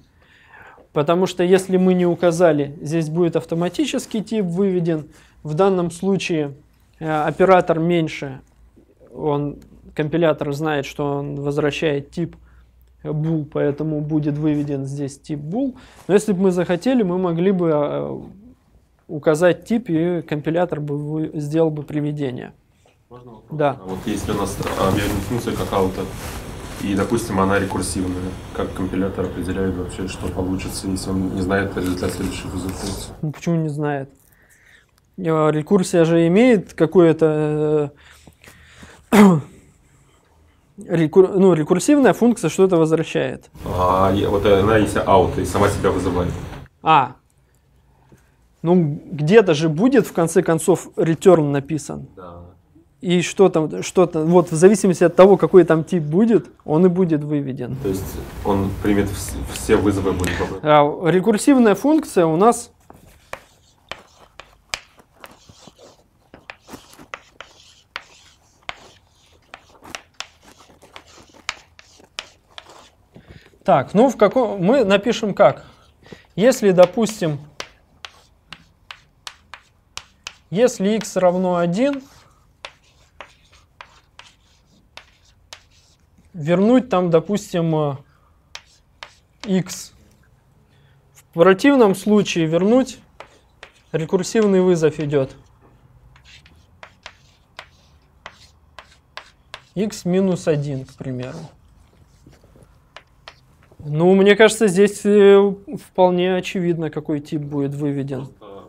Потому что если мы не указали, здесь будет автоматический тип выведен. В данном случае э, оператор меньше, он, компилятор знает, что он возвращает тип bool, поэтому будет выведен здесь тип bool. Но если бы мы захотели, мы могли бы э, указать тип, и компилятор бы сделал бы приведение. Можно вопрос? Да. А вот если у нас объявлена функция какая-то и, допустим, она рекурсивная. Как компилятор определяет вообще, что получится, если он не знает результат следующей рекурсии? Ну, почему не знает? Э, рекурсия же имеет какое-то... Э, рекур... Ну, рекурсивная функция что-то возвращает. А, вот она если аут и сама себя вызывает. А, ну, где-то же будет, в конце концов, return написан. Да и что там, что там, вот в зависимости от того, какой там тип будет, он и будет выведен. То есть он примет все вызовы будет. А, рекурсивная функция у нас Так, ну в каком мы напишем как? Если, допустим, если x равно 1, вернуть там, допустим, x. Э, в противном случае вернуть рекурсивный вызов идет. x минус 1, к примеру. Ну, мне кажется, здесь э, вполне очевидно, какой тип будет выведен. Э,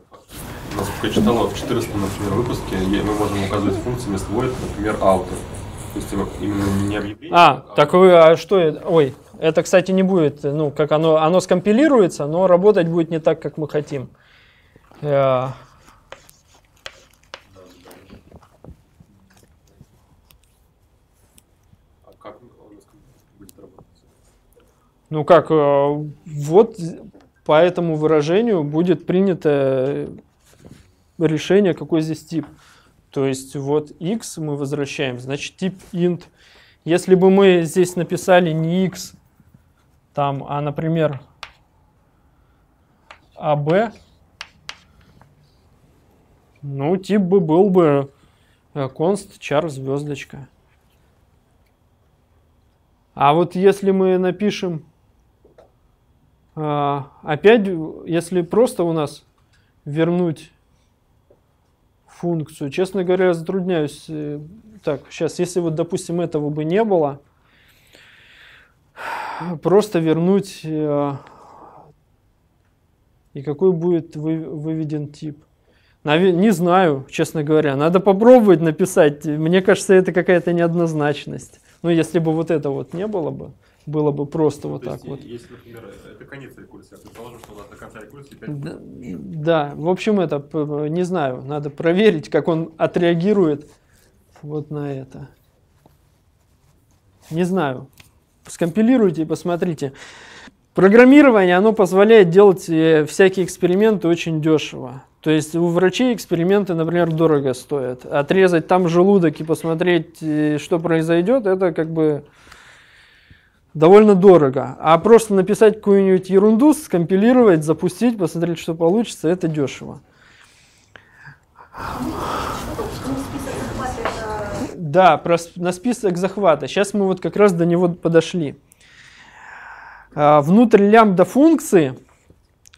насколько я читал, в 14 например, выпуске мы можем указывать функции вместо void, например, outer. То есть именно не объявление. А, а так вы, а что Ой, это, кстати, не будет, ну, как оно, оно скомпилируется, но работать будет не так, как мы хотим. Э, а ну как, э, вот по этому выражению будет принято решение, какой здесь тип. То есть вот x мы возвращаем, значит тип int. Если бы мы здесь написали не x, там, а, например, ab, а ну, тип бы был бы const э, char звездочка. А вот если мы напишем, э, опять, если просто у нас вернуть функцию. Честно говоря, я затрудняюсь. Э, так, сейчас, если вот, допустим, этого бы не было, просто вернуть, э, и какой будет вы, выведен тип. Навер... Не знаю, честно говоря. Надо попробовать написать. Мне кажется, это какая-то неоднозначность. Ну, если бы вот это вот не было бы было бы просто ну, вот так есть, вот. Если, например, это конец рекурсии, а предположим, что у нас до конца рекурсии 5 да, да, в общем, это, не знаю, надо проверить, как он отреагирует вот на это. Не знаю. Скомпилируйте и посмотрите. Программирование, оно позволяет делать э, всякие эксперименты очень дешево. То есть у врачей эксперименты, например, дорого стоят. Отрезать там желудок и посмотреть, э, что произойдет, это как бы довольно дорого. А просто написать какую-нибудь ерунду, скомпилировать, запустить, посмотреть, что получится, это дешево. Да, про, на список захвата. Сейчас мы вот как раз до него подошли. А, внутрь лямбда функции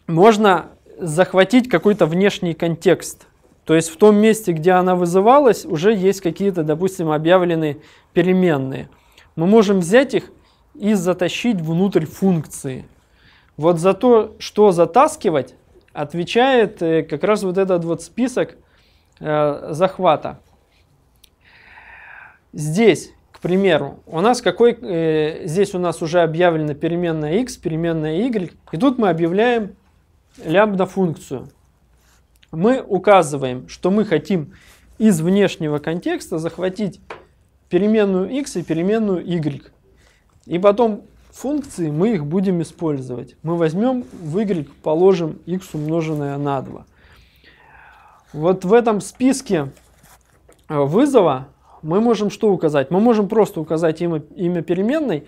можно захватить какой-то внешний контекст. То есть в том месте, где она вызывалась, уже есть какие-то, допустим, объявленные переменные. Мы можем взять их и затащить внутрь функции. Вот за то, что затаскивать, отвечает э, как раз вот этот вот список э, захвата. Здесь, к примеру, у нас какой, э, здесь у нас уже объявлена переменная x, переменная y, и тут мы объявляем лямбда функцию. Мы указываем, что мы хотим из внешнего контекста захватить переменную x и переменную y. И потом функции мы их будем использовать. Мы возьмем в y, положим x умноженное на 2. Вот в этом списке э, вызова мы можем что указать? Мы можем просто указать имя, имя переменной,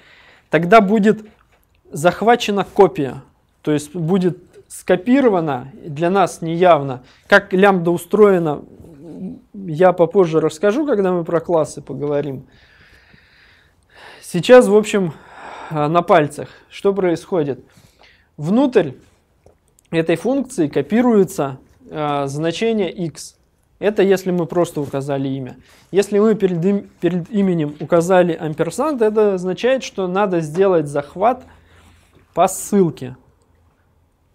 тогда будет захвачена копия, то есть будет скопировано для нас неявно. Как лямбда устроена, я попозже расскажу, когда мы про классы поговорим. Сейчас, в общем, э, на пальцах. Что происходит? Внутрь этой функции копируется э, значение x. Это если мы просто указали имя. Если мы перед, им, перед именем указали амперсант, это означает, что надо сделать захват по ссылке.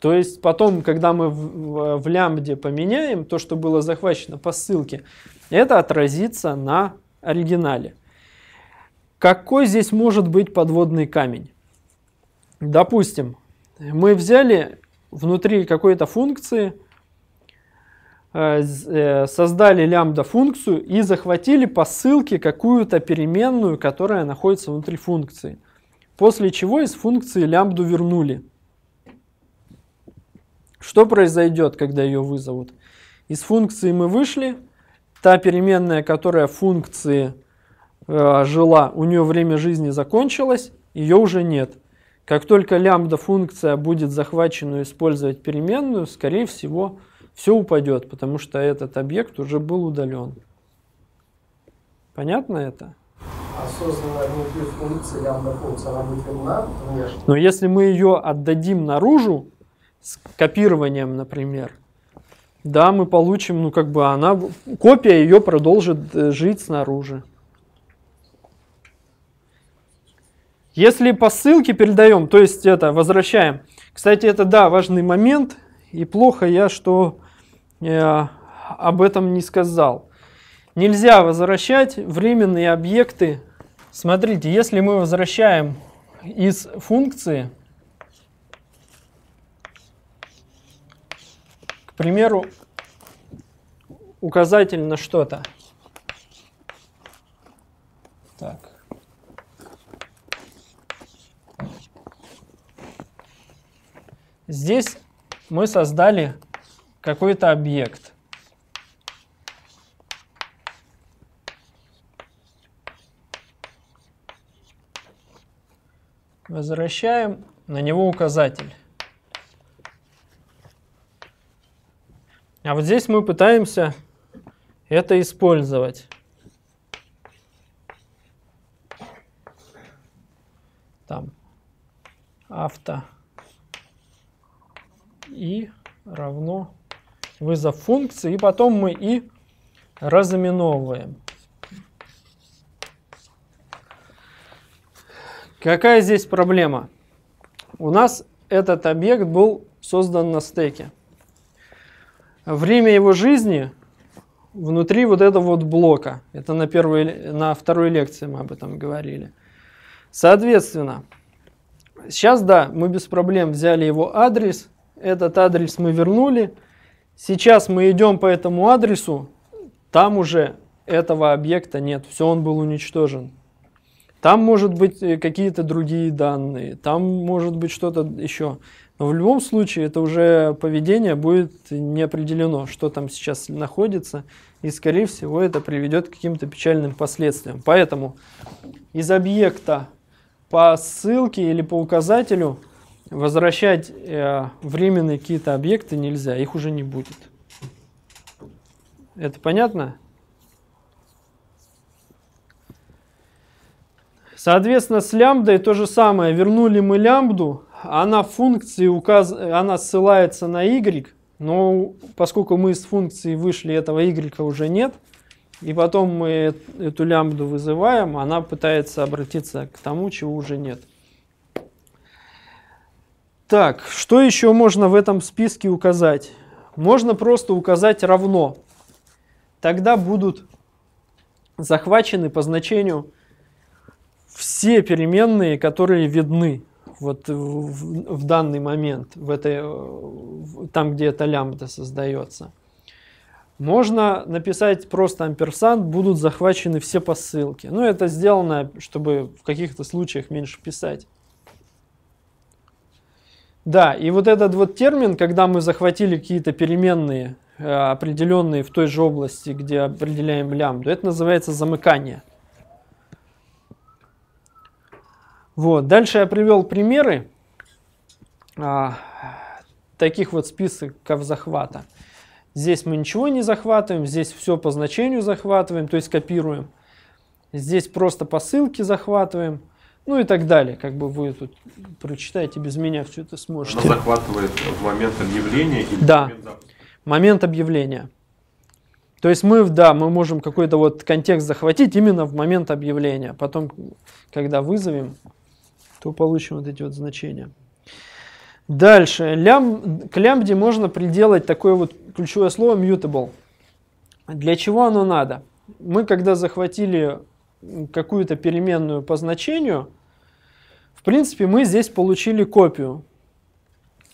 То есть потом, когда мы в, в, в лямбде поменяем то, что было захвачено по ссылке, это отразится на оригинале. Какой здесь может быть подводный камень? Допустим, мы взяли внутри какой-то функции, э, э, создали лямбда функцию и захватили по ссылке какую-то переменную, которая находится внутри функции. После чего из функции лямбду вернули. Что произойдет, когда ее вызовут? Из функции мы вышли, та переменная, которая функции Э, жила, у нее время жизни закончилось, ее уже нет. Как только лямбда функция будет захваченную использовать переменную, скорее всего, все упадет, потому что этот объект уже был удален. Понятно это? Но если мы ее отдадим наружу, с копированием, например, да, мы получим, ну как бы она, копия ее продолжит э, жить снаружи. Если по ссылке передаем, то есть это возвращаем. Кстати, это да, важный момент, и плохо я, что э, об этом не сказал. Нельзя возвращать временные объекты. Смотрите, если мы возвращаем из функции, к примеру, указатель на что-то, Здесь мы создали какой-то объект. Возвращаем на него указатель. А вот здесь мы пытаемся это использовать. Там авто и равно вызов функции. И потом мы и разыменовываем. Какая здесь проблема? У нас этот объект был создан на стеке. Время его жизни внутри вот этого вот блока. Это на, первой, на второй лекции мы об этом говорили. Соответственно, сейчас, да, мы без проблем взяли его адрес этот адрес мы вернули. Сейчас мы идем по этому адресу. Там уже этого объекта нет. Все, он был уничтожен. Там может быть э, какие-то другие данные, там может быть что-то еще. Но в любом случае это уже поведение будет не определено, что там сейчас находится, и скорее всего это приведет к каким-то печальным последствиям. Поэтому из объекта по ссылке или по указателю возвращать э, временные какие-то объекты нельзя, их уже не будет. Это понятно? Соответственно, с лямбдой то же самое. Вернули мы лямбду, она в функции указ... она ссылается на y, но поскольку мы из функции вышли, этого y уже нет, и потом мы эту лямбду вызываем, она пытается обратиться к тому, чего уже нет. Так, что еще можно в этом списке указать? Можно просто указать равно. Тогда будут захвачены по значению все переменные, которые видны вот в, в данный момент, в этой, э, там, где эта лямбда создается. Можно написать просто амперсант, будут захвачены все посылки. Ну, это сделано, чтобы в каких-то случаях меньше писать. Да, и вот этот вот термин, когда мы захватили какие-то переменные, э, определенные в той же области, где определяем лямбду, это называется замыкание. Вот. Дальше я привел примеры а, таких вот списков захвата. Здесь мы ничего не захватываем, здесь все по значению захватываем, то есть копируем. Здесь просто по ссылке захватываем. Ну и так далее. Как бы вы тут прочитаете без меня все это сможете. Она захватывает в момент объявления или да. момент момент объявления. То есть мы, да, мы можем какой-то вот контекст захватить именно в момент объявления. Потом, когда вызовем, то получим вот эти вот значения. Дальше. Лям, к лямбде можно приделать такое вот ключевое слово mutable. Для чего оно надо? Мы когда захватили какую-то переменную по значению, в принципе, мы здесь получили копию.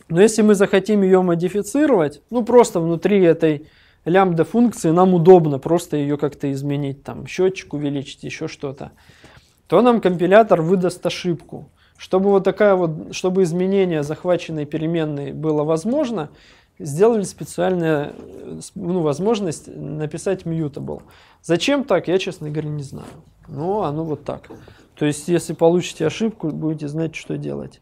Но если мы захотим ее модифицировать, ну просто внутри этой лямбда функции нам удобно просто ее как-то изменить, там счетчик увеличить, еще что-то, то нам компилятор выдаст ошибку. Чтобы вот такая вот, чтобы изменение захваченной переменной было возможно, сделали специальную э, ну, возможность написать mutable. Зачем так, я, честно говоря, не знаю. Но оно вот так. То есть, если получите ошибку, будете знать, что делать.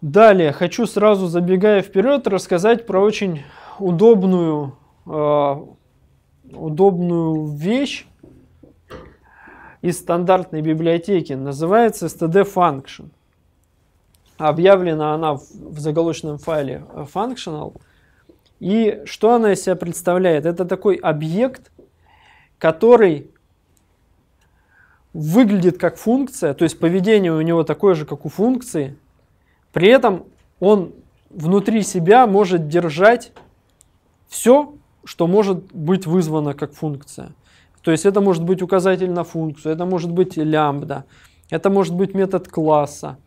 Далее, хочу сразу, забегая вперед, рассказать про очень удобную, э, удобную вещь из стандартной библиотеки. Называется std function. Объявлена она в заголочном файле э, functional. И что она из себя представляет? Это такой объект, который выглядит как функция, то есть поведение у него такое же, как у функции. При этом он внутри себя может держать все, что может быть вызвано как функция. То есть это может быть указатель на функцию, это может быть лямбда, это может быть метод класса,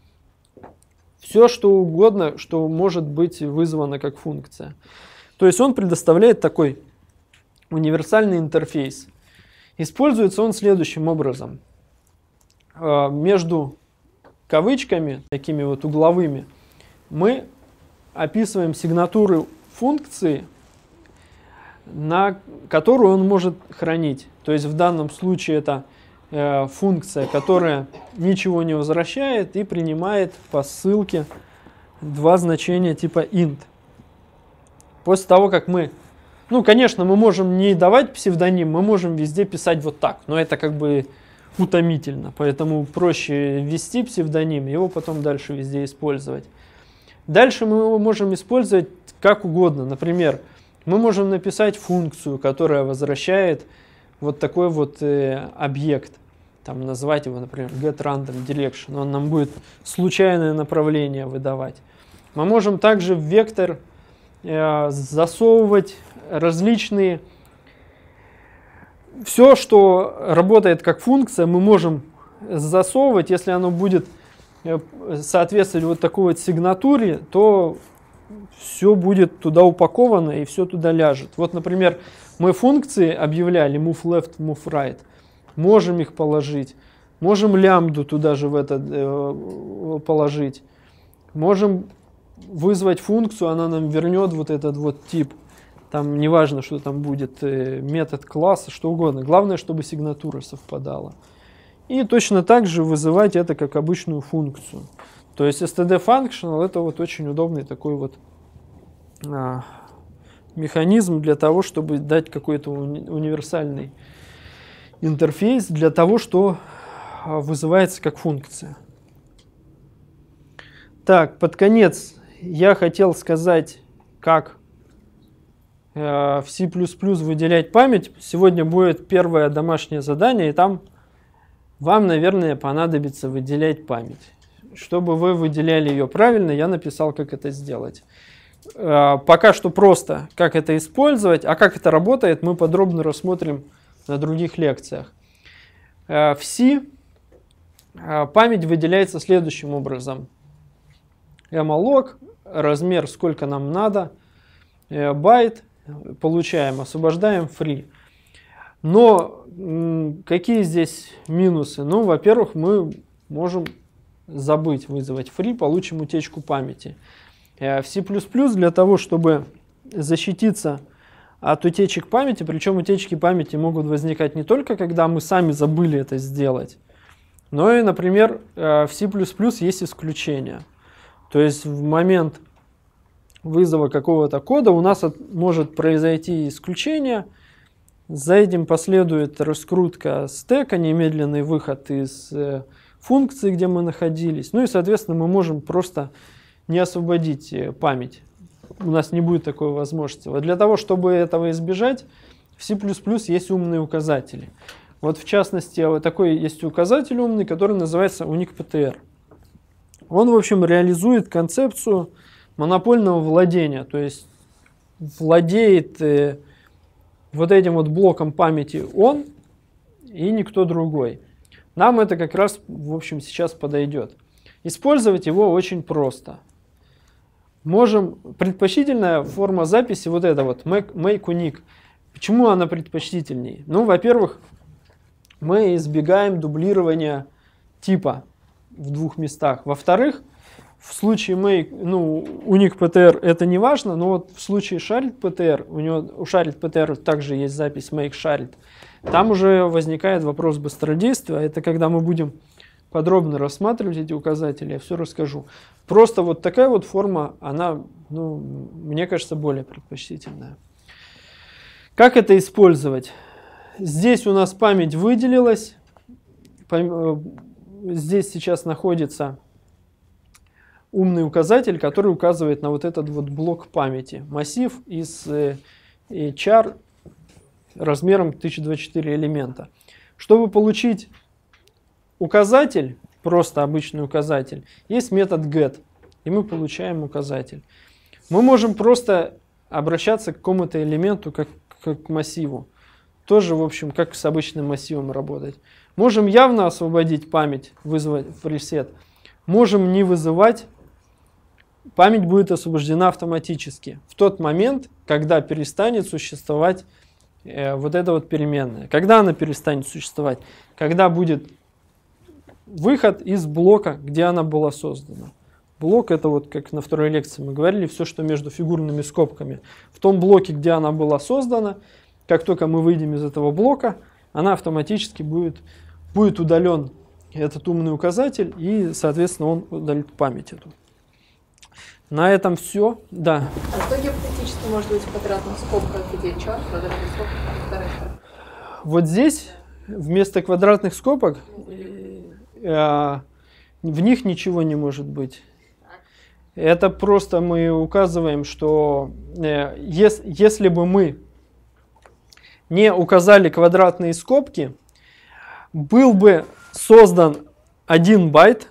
все, что угодно, что может быть вызвано как функция. То есть он предоставляет такой универсальный интерфейс. Используется он следующим образом. А, между кавычками, такими вот угловыми, мы описываем сигнатуры функции, на которую он может хранить. То есть в данном случае это Э, функция, которая ничего не возвращает и принимает по ссылке два значения типа int. После того, как мы... Ну, конечно, мы можем не давать псевдоним, мы можем везде писать вот так, но это как бы утомительно, поэтому проще ввести псевдоним, его потом дальше везде использовать. Дальше мы его можем использовать как угодно. Например, мы можем написать функцию, которая возвращает вот такой вот э, объект там назвать его, например, get random direction, он нам будет случайное направление выдавать. Мы можем также в вектор э, засовывать различные все, что работает как функция, мы можем засовывать, если оно будет э, соответствовать вот такой вот сигнатуре, то все будет туда упаковано и все туда ляжет. Вот, например, мы функции объявляли move left, move right – можем их положить, можем лямбду туда же в это э, положить, можем вызвать функцию, она нам вернет вот этот вот тип. Там неважно, что там будет, э, метод класса, что угодно. Главное, чтобы сигнатура совпадала. И точно так же вызывать это как обычную функцию. То есть std functional это вот очень удобный такой вот а, механизм для того, чтобы дать какой-то уни универсальный интерфейс для того, что а, вызывается как функция. Так, под конец я хотел сказать, как э, в C++ выделять память. Сегодня будет первое домашнее задание, и там вам, наверное, понадобится выделять память. Чтобы вы выделяли ее правильно, я написал, как это сделать. Э, пока что просто, как это использовать, а как это работает, мы подробно рассмотрим на других лекциях. Э, в C э, память выделяется следующим образом. Эмолог, размер сколько нам надо, э, байт, получаем, освобождаем free. Но какие здесь минусы? Ну, во-первых, мы можем забыть вызвать free, получим утечку памяти. В C++ для того, чтобы защититься от утечек памяти, причем утечки памяти могут возникать не только, когда мы сами забыли это сделать, но и, например, э, в C++ есть исключения. То есть в момент вызова какого-то кода у нас от, может произойти исключение, за этим последует раскрутка стека, немедленный выход из э, функции, где мы находились. Ну и, соответственно, мы можем просто не освободить э, память у нас не будет такой возможности. Вот для того, чтобы этого избежать, в C++ есть умные указатели. Вот в частности, вот такой есть указатель умный, который называется UnicPTR. Он, в общем, реализует концепцию монопольного владения, то есть владеет э, вот этим вот блоком памяти он и никто другой. Нам это как раз, в общем, сейчас подойдет. Использовать его очень просто. Можем, предпочтительная форма записи вот эта вот, make, make unique. Почему она предпочтительнее? Ну, во-первых, мы избегаем дублирования типа в двух местах. Во-вторых, в случае make, ну, у них PTR это не важно, но вот в случае shared PTR, у него у shared PTR также есть запись make shared, там уже возникает вопрос быстродействия. Это когда мы будем подробно рассматривать эти указатели, я все расскажу. Просто вот такая вот форма, она, ну, мне кажется, более предпочтительная. Как это использовать? Здесь у нас память выделилась. Э, здесь сейчас находится умный указатель, который указывает на вот этот вот блок памяти. Массив из char э, э, размером 1024 элемента. Чтобы получить указатель, просто обычный указатель, есть метод get, и мы получаем указатель. Мы можем просто обращаться к какому-то элементу, как, как к массиву. Тоже, в общем, как с обычным массивом работать. Можем явно освободить память, вызвать пресет. Можем не вызывать, память будет освобождена автоматически в тот момент, когда перестанет существовать э, вот эта вот переменная. Когда она перестанет существовать? Когда будет выход из блока, где она была создана. Блок это вот как на второй лекции мы говорили, все, что между фигурными скобками. В том блоке, где она была создана, как только мы выйдем из этого блока, она автоматически будет, будет удален этот умный указатель, и, соответственно, он удалит память эту. На этом все. Да. А что гипотетически может быть в квадратных скобках, где чат, квадратные скобки, вторая Вот здесь вместо квадратных скобок э, Э, в них ничего не может быть. Это просто мы указываем, что э, если бы мы не указали квадратные скобки, был бы создан один байт,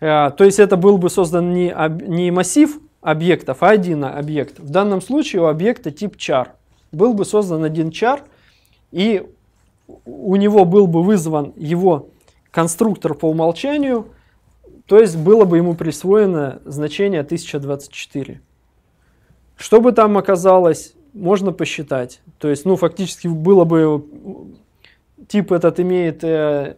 э, то есть это был бы создан не, массив объектов, а один объект. В данном случае у объекта тип char. Был бы создан один char, и у него был бы вызван его конструктор по умолчанию, то есть было бы ему присвоено значение 1024. Что бы там оказалось, можно посчитать. То есть, ну, фактически было бы, тип этот имеет э,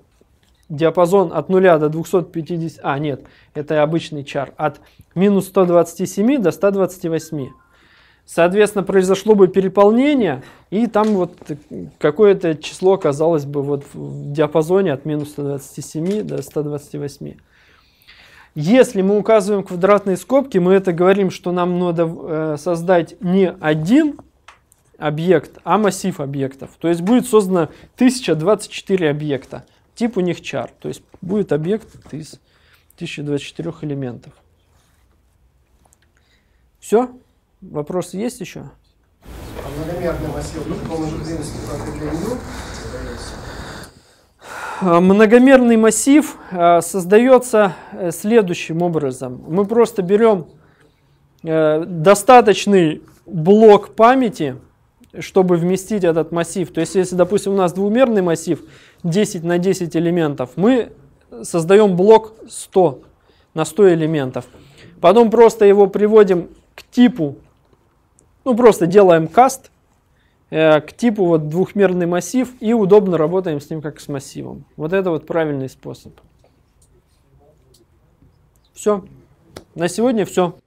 диапазон от 0 до 250, а нет, это обычный чар, от минус 127 до 128 соответственно, произошло бы переполнение, и там вот какое-то число оказалось бы вот в диапазоне от минус 127 до 128. Если мы указываем квадратные скобки, мы это говорим, что нам надо э, создать не один объект, а массив объектов. То есть будет создано 1024 объекта. Тип у них char, то есть будет объект из 1024 элементов. Все? Вопросы есть еще? многомерный массив а, а, создается э, следующим образом. Мы просто берем э, достаточный блок памяти, чтобы вместить этот массив. То есть, если, допустим, у нас двумерный массив 10 на 10 элементов, мы создаем блок 100 на 100 элементов. Потом просто его приводим к типу ну, просто делаем каст э, к типу вот двухмерный массив и удобно работаем с ним как с массивом. Вот это вот правильный способ. Все. На сегодня все.